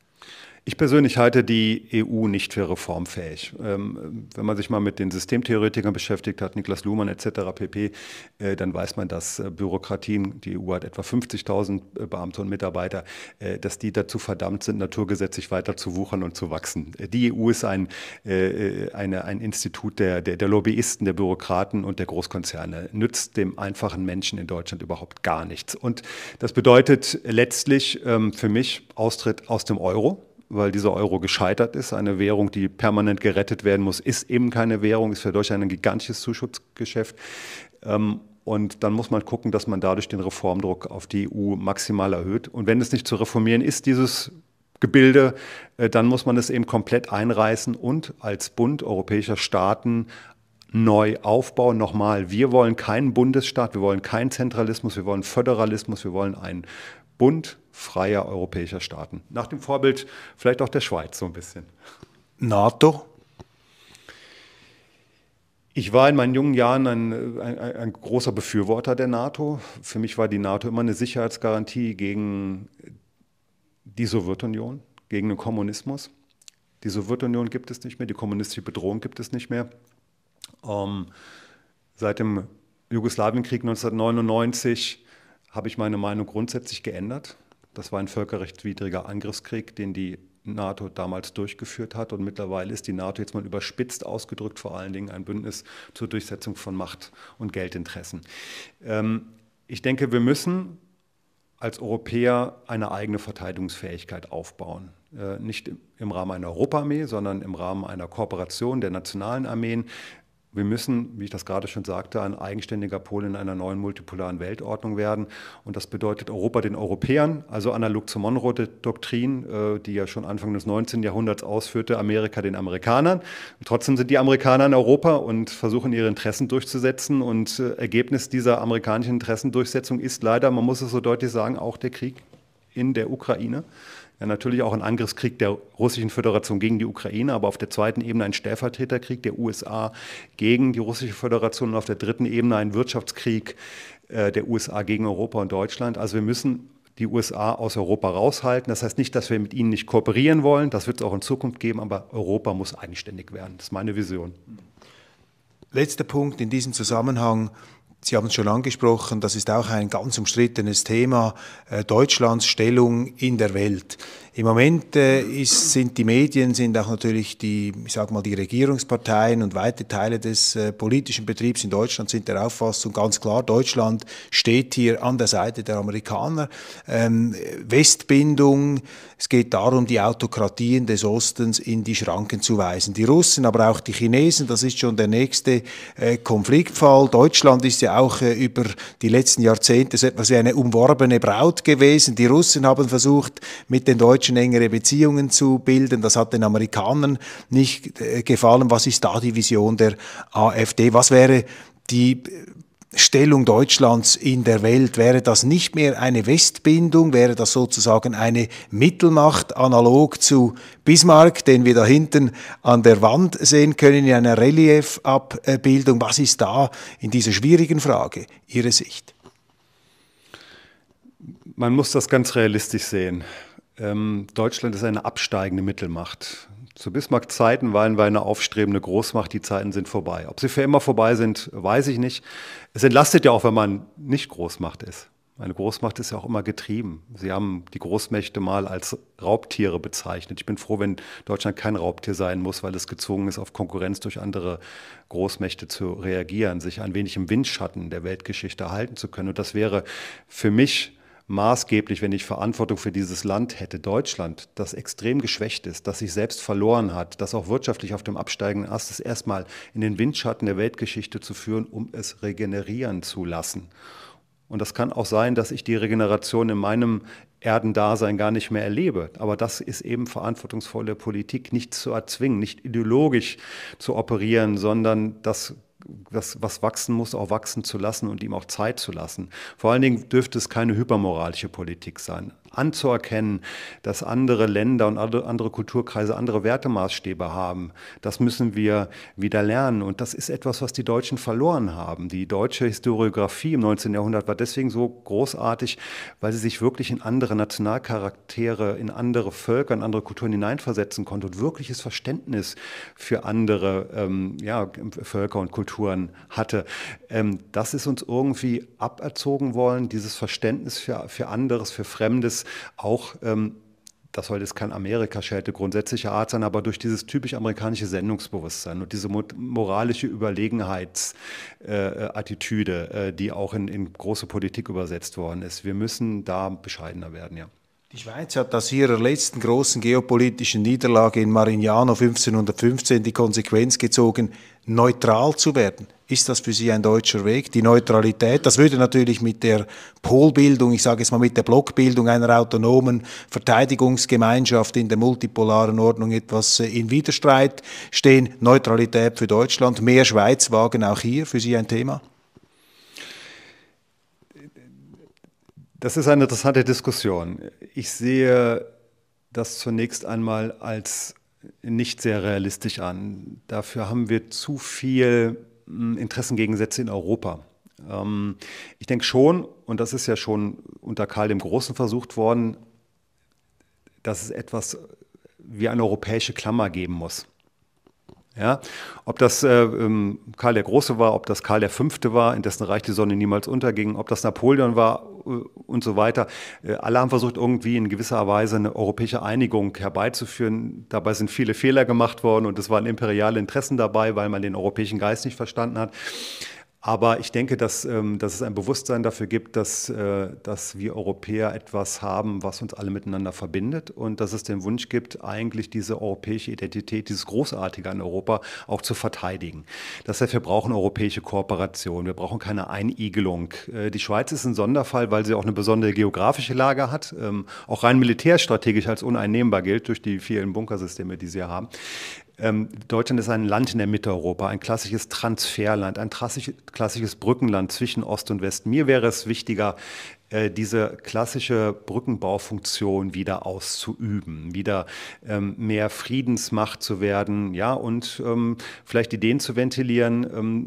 Ich persönlich halte die EU nicht für reformfähig. Ähm, wenn man sich mal mit den Systemtheoretikern beschäftigt hat, Niklas Luhmann etc. pp., äh, dann weiß man, dass äh, Bürokratien, die EU hat etwa 50.000 äh, Beamte und Mitarbeiter, äh, dass die dazu verdammt sind, naturgesetzlich weiter zu wuchern und zu wachsen. Äh, die EU ist ein, äh, eine, ein Institut der, der, der Lobbyisten, der Bürokraten und der Großkonzerne, nützt dem einfachen Menschen in Deutschland überhaupt gar nichts. Und das bedeutet letztlich ähm, für mich Austritt aus dem Euro weil dieser Euro gescheitert ist. Eine Währung, die permanent gerettet werden muss, ist eben keine Währung, ist für Deutschland ein gigantisches Zuschussgeschäft. Ähm, und dann muss man gucken, dass man dadurch den Reformdruck auf die EU maximal erhöht. Und wenn es nicht zu reformieren ist, dieses Gebilde, äh, dann muss man es eben komplett einreißen und als Bund europäischer Staaten neu aufbauen. Nochmal, wir wollen keinen Bundesstaat, wir wollen keinen Zentralismus, wir wollen Föderalismus, wir wollen einen Bund freier europäischer Staaten. Nach dem Vorbild vielleicht auch der Schweiz so ein bisschen. NATO? Ich war in meinen jungen Jahren ein, ein, ein, großer Befürworter der NATO. Für mich war die NATO immer eine Sicherheitsgarantie gegen die Sowjetunion, gegen den Kommunismus. Die Sowjetunion gibt es nicht mehr, die kommunistische Bedrohung gibt es nicht mehr. Ähm, seit dem Jugoslawienkrieg 1999 habe ich meine Meinung grundsätzlich geändert. Das war ein völkerrechtswidriger Angriffskrieg, den die NATO damals durchgeführt hat. Und mittlerweile ist die NATO jetzt mal überspitzt ausgedrückt vor allen Dingen ein Bündnis zur Durchsetzung von Macht- und Geldinteressen. Ähm, ich denke, wir müssen als Europäer eine eigene Verteidigungsfähigkeit aufbauen. Äh, nicht im Rahmen einer Europaarmee, sondern im Rahmen einer Kooperation der nationalen Armeen wir müssen, wie ich das gerade schon sagte, ein eigenständiger Pol in einer neuen multipolaren Weltordnung werden. Und das bedeutet Europa den Europäern, also analog zur Monroe-Doktrin, äh, die ja schon Anfang des 19. Jahrhunderts ausführte, Amerika den Amerikanern. trotzdem sind die Amerikaner in Europa und versuchen ihre Interessen durchzusetzen. Und äh, Ergebnis dieser amerikanischen Interessendurchsetzung ist leider, man muss es so deutlich sagen, auch der Krieg in der Ukraine ja natürlich auch ein Angriffskrieg der russischen Föderation gegen die Ukraine, aber auf der zweiten Ebene ein Stellvertreterkrieg der USA gegen die russische Föderation und auf der dritten Ebene ein Wirtschaftskrieg äh, der USA gegen Europa und Deutschland. Also wir müssen die USA aus Europa raushalten. Das heißt nicht, dass wir mit ihnen nicht kooperieren wollen. Das wird es auch in Zukunft geben, aber Europa muss eigenständig werden. Das ist meine Vision. Letzter Punkt in diesem Zusammenhang. Sie haben es schon angesprochen, das ist auch ein ganz umstrittenes Thema, äh, Deutschlands Stellung in der Welt. Im Moment äh, ist, sind die Medien, sind auch natürlich die, ich sag mal, die Regierungsparteien und weite Teile des äh, politischen Betriebs in Deutschland sind der Auffassung ganz klar, Deutschland steht hier an der Seite der Amerikaner. Ähm, Westbindung, es geht darum, die Autokratien des Ostens in die Schranken zu weisen. Die Russen, aber auch die Chinesen, das ist schon der nächste äh, Konfliktfall. Deutschland ist ja auch äh, über die letzten Jahrzehnte so etwas wie eine umworbene Braut gewesen. Die Russen haben versucht, mit den Deutschen Deutschen engere Beziehungen zu bilden. Das hat den Amerikanern nicht äh, gefallen. Was ist da die Vision der AfD? Was wäre die äh, Stellung Deutschlands in der Welt? Wäre das nicht mehr eine Westbindung? Wäre das sozusagen eine Mittelmacht analog zu Bismarck, den wir da hinten an der Wand sehen können in einer Reliefabbildung? Was ist da in dieser schwierigen Frage Ihre Sicht? Man muss das ganz realistisch sehen. Ähm, Deutschland ist eine absteigende Mittelmacht. Zu Bismarck-Zeiten waren wir eine aufstrebende Großmacht, die Zeiten sind vorbei. Ob sie für immer vorbei sind, weiß ich nicht. Es entlastet ja auch, wenn man nicht Großmacht ist. Eine Großmacht ist ja auch immer getrieben. Sie haben die Großmächte mal als Raubtiere bezeichnet. Ich bin froh, wenn Deutschland kein Raubtier sein muss, weil es gezwungen ist, auf Konkurrenz durch andere Großmächte zu reagieren, sich ein wenig im Windschatten der Weltgeschichte halten zu können. Und das wäre für mich maßgeblich, wenn ich Verantwortung für dieses Land hätte, Deutschland, das extrem geschwächt ist, das sich selbst verloren hat, das auch wirtschaftlich auf dem absteigenden Ast ist, erstmal in den Windschatten der Weltgeschichte zu führen, um es regenerieren zu lassen. Und das kann auch sein, dass ich die Regeneration in meinem Erdendasein gar nicht mehr erlebe. Aber das ist eben verantwortungsvolle Politik, nicht zu erzwingen, nicht ideologisch zu operieren, sondern das das, was wachsen muss, auch wachsen zu lassen und ihm auch Zeit zu lassen. Vor allen Dingen dürfte es keine hypermoralische Politik sein anzuerkennen, dass andere Länder und andere Kulturkreise andere Wertemaßstäbe haben. Das müssen wir wieder lernen. Und das ist etwas, was die Deutschen verloren haben. Die deutsche Historiografie im 19. Jahrhundert war deswegen so großartig, weil sie sich wirklich in andere Nationalcharaktere, in andere Völker, in andere Kulturen hineinversetzen konnte und wirkliches Verständnis für andere ähm, ja, Völker und Kulturen hatte. Ähm, das ist uns irgendwie aberzogen worden, dieses Verständnis für, für anderes, für Fremdes ist auch ähm, das soll jetzt kein Amerika-Schelte grundsätzlicher Art sein, aber durch dieses typisch amerikanische Sendungsbewusstsein und diese moralische Überlegenheitsattitüde, äh, äh, äh, die auch in, in große Politik übersetzt worden ist. Wir müssen da bescheidener werden, ja. Die Schweiz hat aus ihrer letzten großen geopolitischen Niederlage in Marignano 1515 die Konsequenz gezogen, neutral zu werden. Ist das für Sie ein deutscher Weg, die Neutralität? Das würde natürlich mit der Polbildung, ich sage es mal mit der Blockbildung einer autonomen Verteidigungsgemeinschaft in der multipolaren Ordnung etwas äh, in Widerstreit stehen. Neutralität für Deutschland, mehr Schweiz wagen auch hier für Sie ein Thema? Das ist eine interessante Diskussion. Ich sehe das zunächst einmal als nicht sehr realistisch an. Dafür haben wir zu viel hm, Interessengegensätze in Europa. Ähm, ich denke schon, und das ist ja schon unter Karl dem Großen versucht worden, dass es etwas wie eine europäische Klammer geben muss. Ja, ob das äh, ähm, Karl der Große war, ob das Karl der Fünfte war, in dessen Reich die Sonne niemals unterging, ob das Napoleon war äh, und so weiter. Äh, alle haben versucht, irgendwie in gewisser Weise eine europäische Einigung herbeizuführen. Dabei sind viele Fehler gemacht worden und es waren imperiale Interessen dabei, weil man den europäischen Geist nicht verstanden hat. Aber ich denke, dass, ähm, dass es ein Bewusstsein dafür gibt, dass, äh, dass wir Europäer etwas haben, was uns alle miteinander verbindet und dass es den Wunsch gibt, eigentlich diese europäische Identität, dieses Großartige an Europa auch zu verteidigen. Das heißt, wir brauchen europäische Kooperation, wir brauchen keine Einigelung. Äh, die Schweiz ist ein Sonderfall, weil sie auch eine besondere geografische Lage hat, ähm, auch rein militärstrategisch als uneinnehmbar gilt durch die vielen Bunkersysteme, die sie haben. Ähm, Deutschland ist ein Land in der Mitte Europa, ein klassisches Transferland, ein klassisches Brückenland zwischen Ost und West. Mir wäre es wichtiger, äh, diese klassische Brückenbaufunktion wieder auszuüben, wieder ähm, mehr Friedensmacht zu werden, ja, und ähm, vielleicht Ideen zu ventilieren, ähm,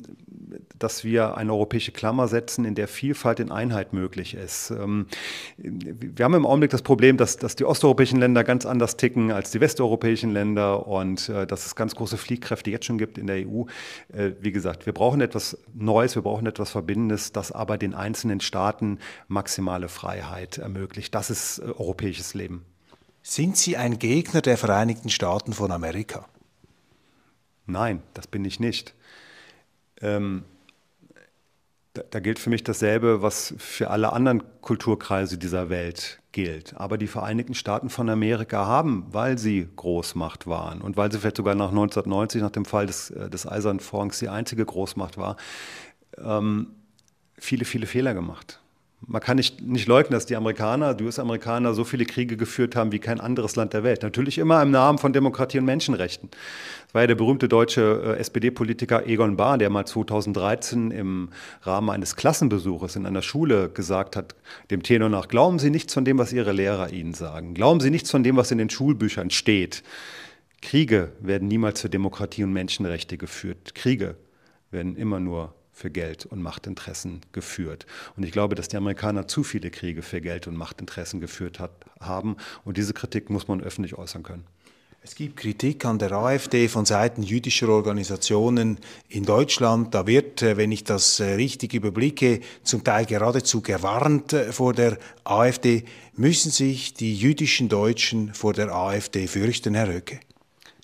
dass wir eine europäische Klammer setzen, in der Vielfalt in Einheit möglich ist. Ähm, wir haben im Augenblick das Problem, dass, dass die osteuropäischen Länder ganz anders ticken als die westeuropäischen Länder und äh, dass es ganz große Fliehkräfte jetzt schon gibt in der EU. Äh, wie gesagt, wir brauchen etwas Neues, wir brauchen etwas Verbindendes, das aber den einzelnen Staaten maximal maximale Freiheit ermöglicht. Das ist äh, europäisches Leben. Sind Sie ein Gegner der Vereinigten Staaten von Amerika? Nein, das bin ich nicht. Ähm, da, da gilt für mich dasselbe, was für alle anderen Kulturkreise dieser Welt gilt. Aber die Vereinigten Staaten von Amerika haben, weil sie Großmacht waren und weil sie vielleicht sogar nach 1990, nach dem Fall des, äh, des Eisernen Vorhangs, die einzige Großmacht war, ähm, viele, viele Fehler gemacht man kann nicht, nicht leugnen, dass die Amerikaner, die US-Amerikaner, so viele Kriege geführt haben wie kein anderes Land der Welt. Natürlich immer im Namen von Demokratie und Menschenrechten. Das war ja der berühmte deutsche äh, SPD-Politiker Egon Bahr, der mal 2013 im Rahmen eines Klassenbesuches in einer Schule gesagt hat, dem Tenor nach, glauben Sie nichts von dem, was Ihre Lehrer Ihnen sagen. Glauben Sie nichts von dem, was in den Schulbüchern steht. Kriege werden niemals für Demokratie und Menschenrechte geführt. Kriege werden immer nur für Geld und Machtinteressen geführt. Und ich glaube, dass die Amerikaner zu viele Kriege für Geld und Machtinteressen geführt hat, haben. Und diese Kritik muss man öffentlich äußern können. Es gibt Kritik an der AfD von Seiten jüdischer Organisationen in Deutschland. Da wird, äh, wenn ich das äh, richtig überblicke, zum Teil geradezu gewarnt äh, vor der AfD. Müssen sich die jüdischen Deutschen vor der AfD fürchten, Herr Röcke?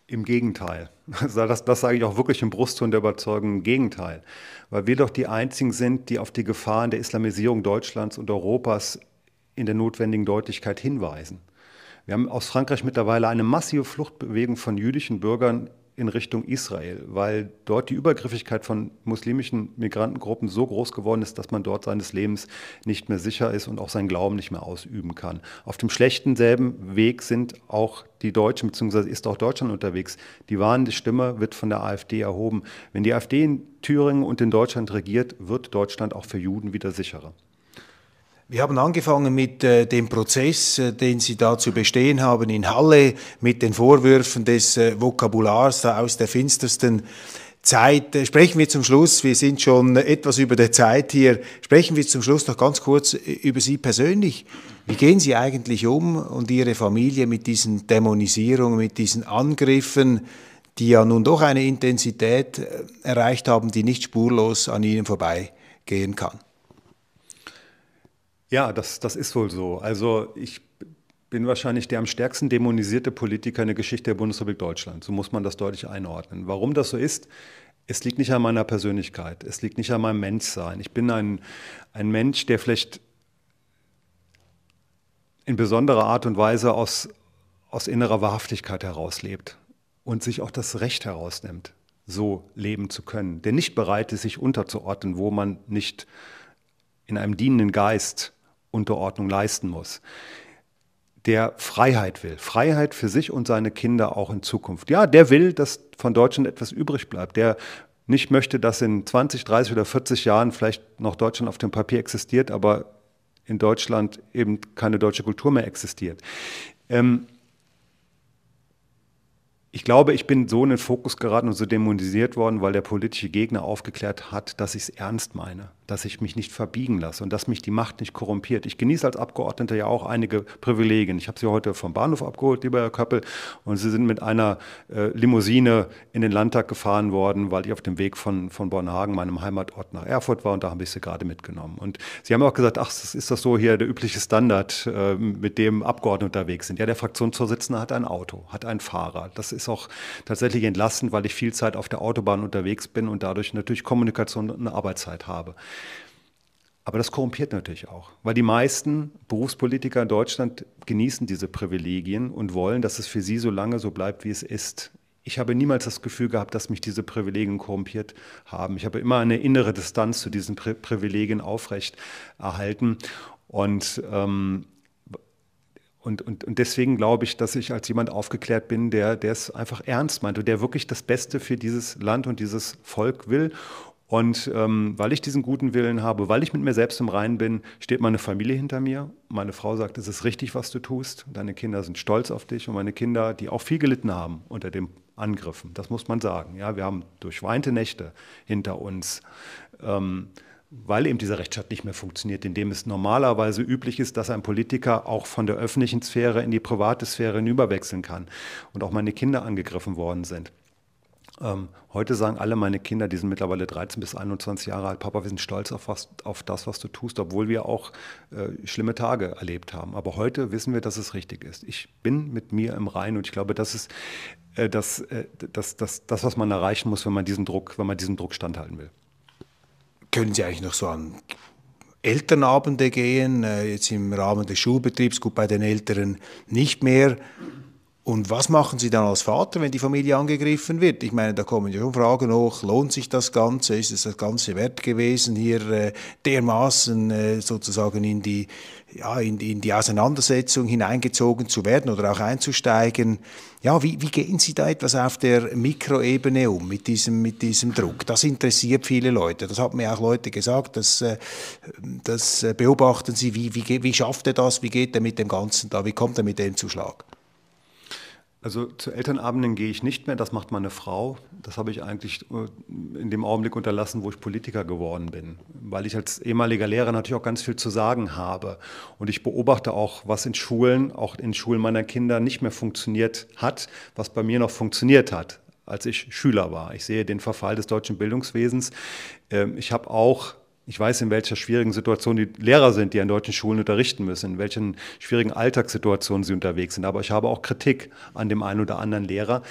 Im Gegenteil. Das, das sage ich auch wirklich im Brustton der Überzeugung. Im Gegenteil weil wir doch die einzigen sind, die auf die Gefahren der Islamisierung Deutschlands und Europas in der notwendigen Deutlichkeit hinweisen. Wir haben aus Frankreich mittlerweile eine massive Fluchtbewegung von jüdischen Bürgern in Richtung Israel, weil dort die Übergriffigkeit von muslimischen Migrantengruppen so groß geworden ist, dass man dort seines Lebens nicht mehr sicher ist und auch seinen Glauben nicht mehr ausüben kann. Auf dem schlechten selben Weg sind auch die Deutschen, beziehungsweise ist auch Deutschland unterwegs. Die warnende Stimme wird von der AfD erhoben. Wenn die AfD in Thüringen und in Deutschland regiert, wird Deutschland auch für Juden wieder sicherer. Wir haben angefangen mit äh, dem Prozess, äh, den Sie da zu bestehen haben in Halle, mit den Vorwürfen des äh, Vokabulars da aus der finstersten Zeit. Äh, sprechen wir zum Schluss, wir sind schon etwas über der Zeit hier, sprechen wir zum Schluss noch ganz kurz äh, über Sie persönlich. Wie gehen Sie eigentlich um und Ihre Familie mit diesen Dämonisierungen, mit diesen Angriffen, die ja nun doch eine Intensität äh, erreicht haben, die nicht spurlos an Ihnen vorbeigehen kann? Ja, das, das ist wohl so. Also ich bin wahrscheinlich der am stärksten dämonisierte Politiker in der Geschichte der Bundesrepublik Deutschland. So muss man das deutlich einordnen. Warum das so ist, es liegt nicht an meiner Persönlichkeit, es liegt nicht an meinem Menschsein. Ich bin ein, ein Mensch, der vielleicht in besonderer Art und Weise aus, aus innerer Wahrhaftigkeit herauslebt und sich auch das Recht herausnimmt, so leben zu können, der nicht bereit ist, sich unterzuordnen, wo man nicht in einem dienenden Geist Unterordnung leisten muss, der Freiheit will, Freiheit für sich und seine Kinder auch in Zukunft. Ja, der will, dass von Deutschland etwas übrig bleibt, der nicht möchte, dass in 20, 30 oder 40 Jahren vielleicht noch Deutschland auf dem Papier existiert, aber in Deutschland eben keine deutsche Kultur mehr existiert. Ähm, ich glaube, ich bin so in den Fokus geraten und so dämonisiert worden, weil der politische Gegner aufgeklärt hat, dass ich es ernst meine dass ich mich nicht verbiegen lasse und dass mich die Macht nicht korrumpiert. Ich genieße als Abgeordneter ja auch einige Privilegien. Ich habe Sie heute vom Bahnhof abgeholt, lieber Herr Köppel, und Sie sind mit einer äh, Limousine in den Landtag gefahren worden, weil ich auf dem Weg von, von Bornhagen, meinem Heimatort, nach Erfurt war und da habe ich Sie gerade mitgenommen. Und Sie haben auch gesagt, ach, das ist das so hier der übliche Standard, äh, mit dem Abgeordnete unterwegs sind. Ja, der Fraktionsvorsitzende hat ein Auto, hat ein Fahrer. Das ist auch tatsächlich entlastend, weil ich viel Zeit auf der Autobahn unterwegs bin und dadurch natürlich Kommunikation und eine Arbeitszeit habe. Aber das korrumpiert natürlich auch, weil die meisten Berufspolitiker in Deutschland genießen diese Privilegien und wollen, dass es für sie so lange so bleibt, wie es ist. Ich habe niemals das Gefühl gehabt, dass mich diese Privilegien korrumpiert haben. Ich habe immer eine innere Distanz zu diesen Pri Privilegien aufrecht erhalten. Und ähm, und, und, und deswegen glaube ich, dass ich als jemand aufgeklärt bin, der, der es einfach ernst meint und der wirklich das Beste für dieses Land und dieses Volk will und ähm, weil ich diesen guten Willen habe, weil ich mit mir selbst im Reinen bin, steht meine Familie hinter mir. Meine Frau sagt, es ist richtig, was du tust. Deine Kinder sind stolz auf dich und meine Kinder, die auch viel gelitten haben unter dem Angriffen. Das muss man sagen. Ja, wir haben durchweinte Nächte hinter uns. Ähm, weil eben dieser Rechtsstaat nicht mehr funktioniert, indem es normalerweise üblich ist, dass ein Politiker auch von der öffentlichen Sphäre in die private Sphäre hinüberwechseln kann und auch meine Kinder angegriffen worden sind. Ähm, heute sagen alle meine Kinder, die sind mittlerweile 13 bis 21 Jahre alt, Papa, wir sind stolz auf, was, auf das, was du tust, obwohl wir auch äh, schlimme Tage erlebt haben. Aber heute wissen wir, dass es richtig ist. Ich bin mit mir im Reinen und ich glaube, das ist äh, das, äh, das, das, das, was man erreichen muss, wenn man diesen Druck, wenn man diesem Druck standhalten will. Können Sie eigentlich noch so an Elternabende gehen, äh, jetzt im Rahmen des Schulbetriebs, gut bei den Älteren nicht mehr. Und was machen Sie dann als Vater, wenn die Familie angegriffen wird? Ich meine, da kommen ja schon Fragen hoch, lohnt sich das Ganze? Ist es das Ganze wert gewesen, hier äh, dermaßen äh, sozusagen in die, ja, in, in, die Auseinandersetzung hineingezogen zu werden oder auch einzusteigen? Ja, wie, wie gehen Sie da etwas auf der Mikroebene um mit diesem, mit diesem Druck? Das interessiert viele Leute. Das haben mir auch Leute gesagt, äh, das, das äh, beobachten sie. Wie, wie, wie schafft er das? Wie geht er mit dem Ganzen da? Wie kommt er mit dem Zuschlag? Also zu Elternabenden gehe ich nicht mehr, das macht meine Frau. Das habe ich eigentlich äh, in dem Augenblick unterlassen, wo ich Politiker geworden bin, weil ich als ehemaliger Lehrer natürlich auch ganz viel zu sagen habe. Und ich beobachte auch, was in Schulen, auch in Schulen meiner Kinder nicht mehr funktioniert hat, was bei mir noch funktioniert hat als ich Schüler war. Ich sehe den Verfall des deutschen Bildungswesens. Ähm, ich habe auch ich weiß, in welcher schwierigen Situation die Lehrer sind, die an deutschen Schulen unterrichten müssen, in welchen schwierigen Alltagssituationen sie unterwegs sind. Aber ich habe auch Kritik an dem einen oder anderen Lehrer.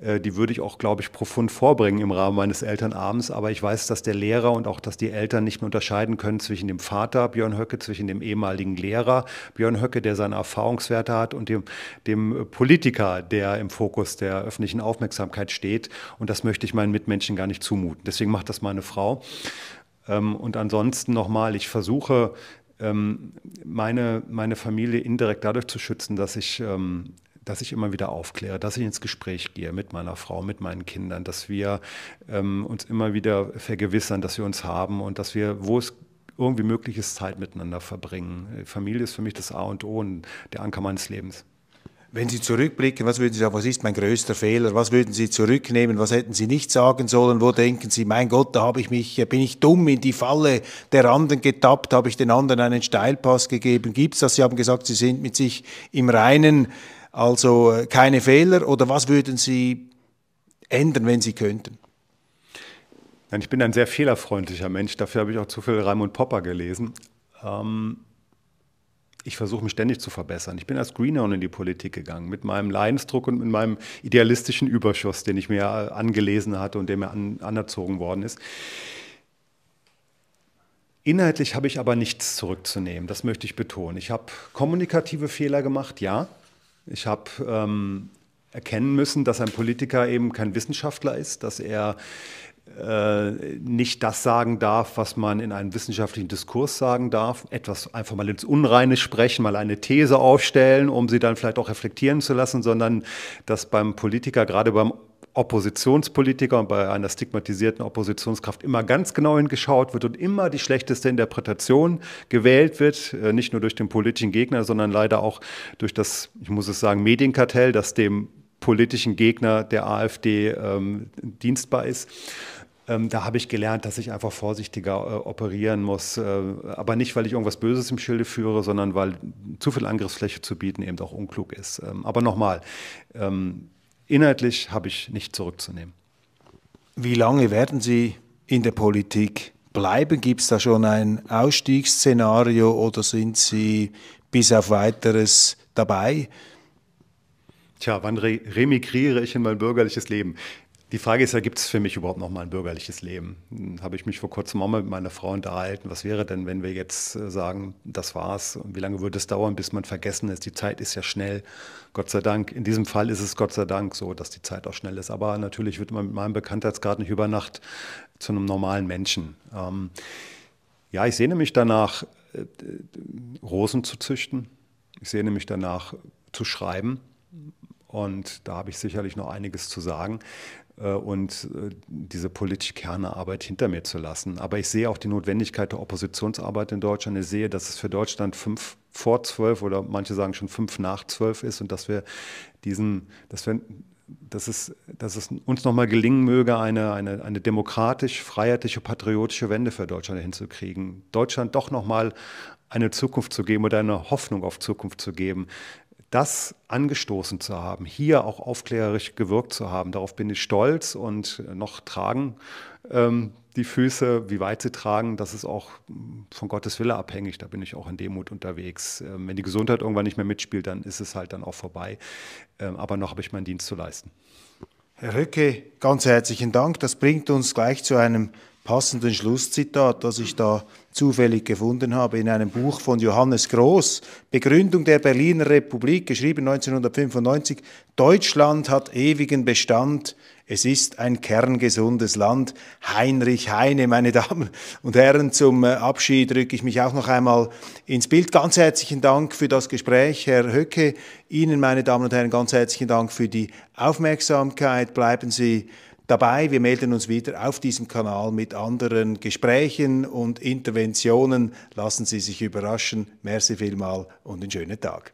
Äh, die würde ich auch, glaube ich, profund vorbringen im Rahmen meines Elternabends. Aber ich weiß, dass der Lehrer und auch, dass die Eltern nicht mehr unterscheiden können zwischen dem Vater Björn Höcke, zwischen dem ehemaligen Lehrer Björn Höcke, der seine Erfahrungswerte hat, und dem, dem Politiker, der im Fokus der öffentlichen Aufmerksamkeit steht. Und das möchte ich meinen Mitmenschen gar nicht zumuten. Deswegen macht das meine Frau. Ähm, und ansonsten nochmal, ich versuche ähm, meine, meine Familie indirekt dadurch zu schützen, dass ich, ähm, dass ich immer wieder aufkläre, dass ich ins Gespräch gehe mit meiner Frau, mit meinen Kindern, dass wir uns immer wieder vergewissern, dass wir uns haben und dass wir, wo es irgendwie möglich ist, Zeit miteinander verbringen. Äh, Familie ist für mich das A und O und der Anker meines Lebens. Wenn Sie zurückblicken, was würden Sie sagen, was ist mein größter Fehler? Was würden Sie zurücknehmen? Was hätten Sie nicht sagen sollen? Wo denken Sie, mein Gott, da habe ich mich, äh, bin ich dumm in die Falle der anderen getappt? Habe ich den anderen einen Steilpass gegeben? Gibt es das? Sie haben gesagt, Sie sind mit sich im Reinen, also äh, keine Fehler. Oder was würden Sie ändern, wenn Sie könnten? Nein, ich bin ein sehr fehlerfreundlicher Mensch. Dafür habe ich auch zu viel Raimund Popper gelesen. Ähm ich versuche mich ständig zu verbessern. Ich bin als Greenhorn in die Politik gegangen, mit meinem Leidensdruck und mit meinem idealistischen Überschuss, den ich mir äh, angelesen hatte und der mir an, anerzogen worden ist. Inhaltlich habe ich aber nichts zurückzunehmen, das möchte ich betonen. Ich habe kommunikative Fehler gemacht, ja. Ich habe ähm, erkennen müssen, dass ein Politiker eben kein Wissenschaftler ist, dass er äh, nicht das sagen darf, was man in einem wissenschaftlichen Diskurs sagen darf, etwas einfach mal ins Unreine sprechen, mal eine These aufstellen, um sie dann vielleicht auch reflektieren zu lassen, sondern dass beim Politiker, gerade beim Oppositionspolitiker und bei einer stigmatisierten Oppositionskraft immer ganz genau hingeschaut wird und immer die schlechteste Interpretation gewählt wird, äh, nicht nur durch den politischen Gegner, sondern leider auch durch das, ich muss es sagen, Medienkartell, das dem politischen Gegner der AfD ähm, dienstbar ist. Ähm, da habe ich gelernt, dass ich einfach vorsichtiger äh, operieren muss. Äh, aber nicht, weil ich irgendwas Böses im Schilde führe, sondern weil zu viel Angriffsfläche zu bieten eben auch unklug ist. Ähm, aber nochmal, ähm, inhaltlich habe ich nicht zurückzunehmen. Wie lange werden Sie in der Politik bleiben? Gibt es da schon ein Ausstiegsszenario oder sind Sie bis auf weiteres dabei? Tja, wann re remigriere ich in mein bürgerliches Leben? Die Frage ist ja, gibt es für mich überhaupt noch mal ein bürgerliches Leben? Hm, habe ich mich vor kurzem auch mal mit meiner Frau unterhalten. Was wäre denn, wenn wir jetzt äh, sagen, das war's? Wie lange würde es dauern, bis man vergessen ist? Die Zeit ist ja schnell, Gott sei Dank. In diesem Fall ist es Gott sei Dank so, dass die Zeit auch schnell ist. Aber natürlich wird man mit meinem Bekanntheitsgrad nicht über Nacht zu einem normalen Menschen. Ähm, ja, ich sehne mich danach, äh, Rosen zu züchten. Ich sehne mich danach, zu schreiben. Und da habe ich sicherlich noch einiges zu sagen. Äh, und äh, diese politische Kernearbeit hinter mir zu lassen. Aber ich sehe auch die Notwendigkeit der Oppositionsarbeit in Deutschland. Ich sehe, dass es für Deutschland fünf vor zwölf oder manche sagen schon fünf nach zwölf ist und dass wir diesen, dass wir dass es, dass es uns nochmal gelingen möge, eine, eine, eine demokratisch, freiheitliche, patriotische Wende für Deutschland hinzukriegen. Deutschland doch nochmal eine Zukunft zu geben oder eine Hoffnung auf Zukunft zu geben das angestoßen zu haben, hier auch aufklärerisch gewirkt zu haben, darauf bin ich stolz und noch tragen ähm, die Füße, wie weit sie tragen, das ist auch von Gottes Wille abhängig. Da bin ich auch in Demut unterwegs. Ähm, wenn die Gesundheit irgendwann nicht mehr mitspielt, dann ist es halt dann auch vorbei. Ähm, aber noch habe ich meinen Dienst zu leisten. Herr Rücke, ganz herzlichen Dank. Das bringt uns gleich zu einem passenden Schlusszitat, das ich da zufällig gefunden habe, in einem Buch von Johannes Groß, Begründung der Berliner Republik, geschrieben 1995, Deutschland hat ewigen Bestand, es ist ein kerngesundes Land. Heinrich Heine, meine Damen und Herren, zum äh, Abschied drücke ich mich auch noch einmal ins Bild. Ganz herzlichen Dank für das Gespräch, Herr Höcke. Ihnen, meine Damen und Herren, ganz herzlichen Dank für die Aufmerksamkeit. Bleiben Sie dabei. Wir melden uns wieder auf diesem Kanal mit anderen Gesprächen und Interventionen. Lassen Sie sich überraschen. Merci vielmal und einen schönen Tag.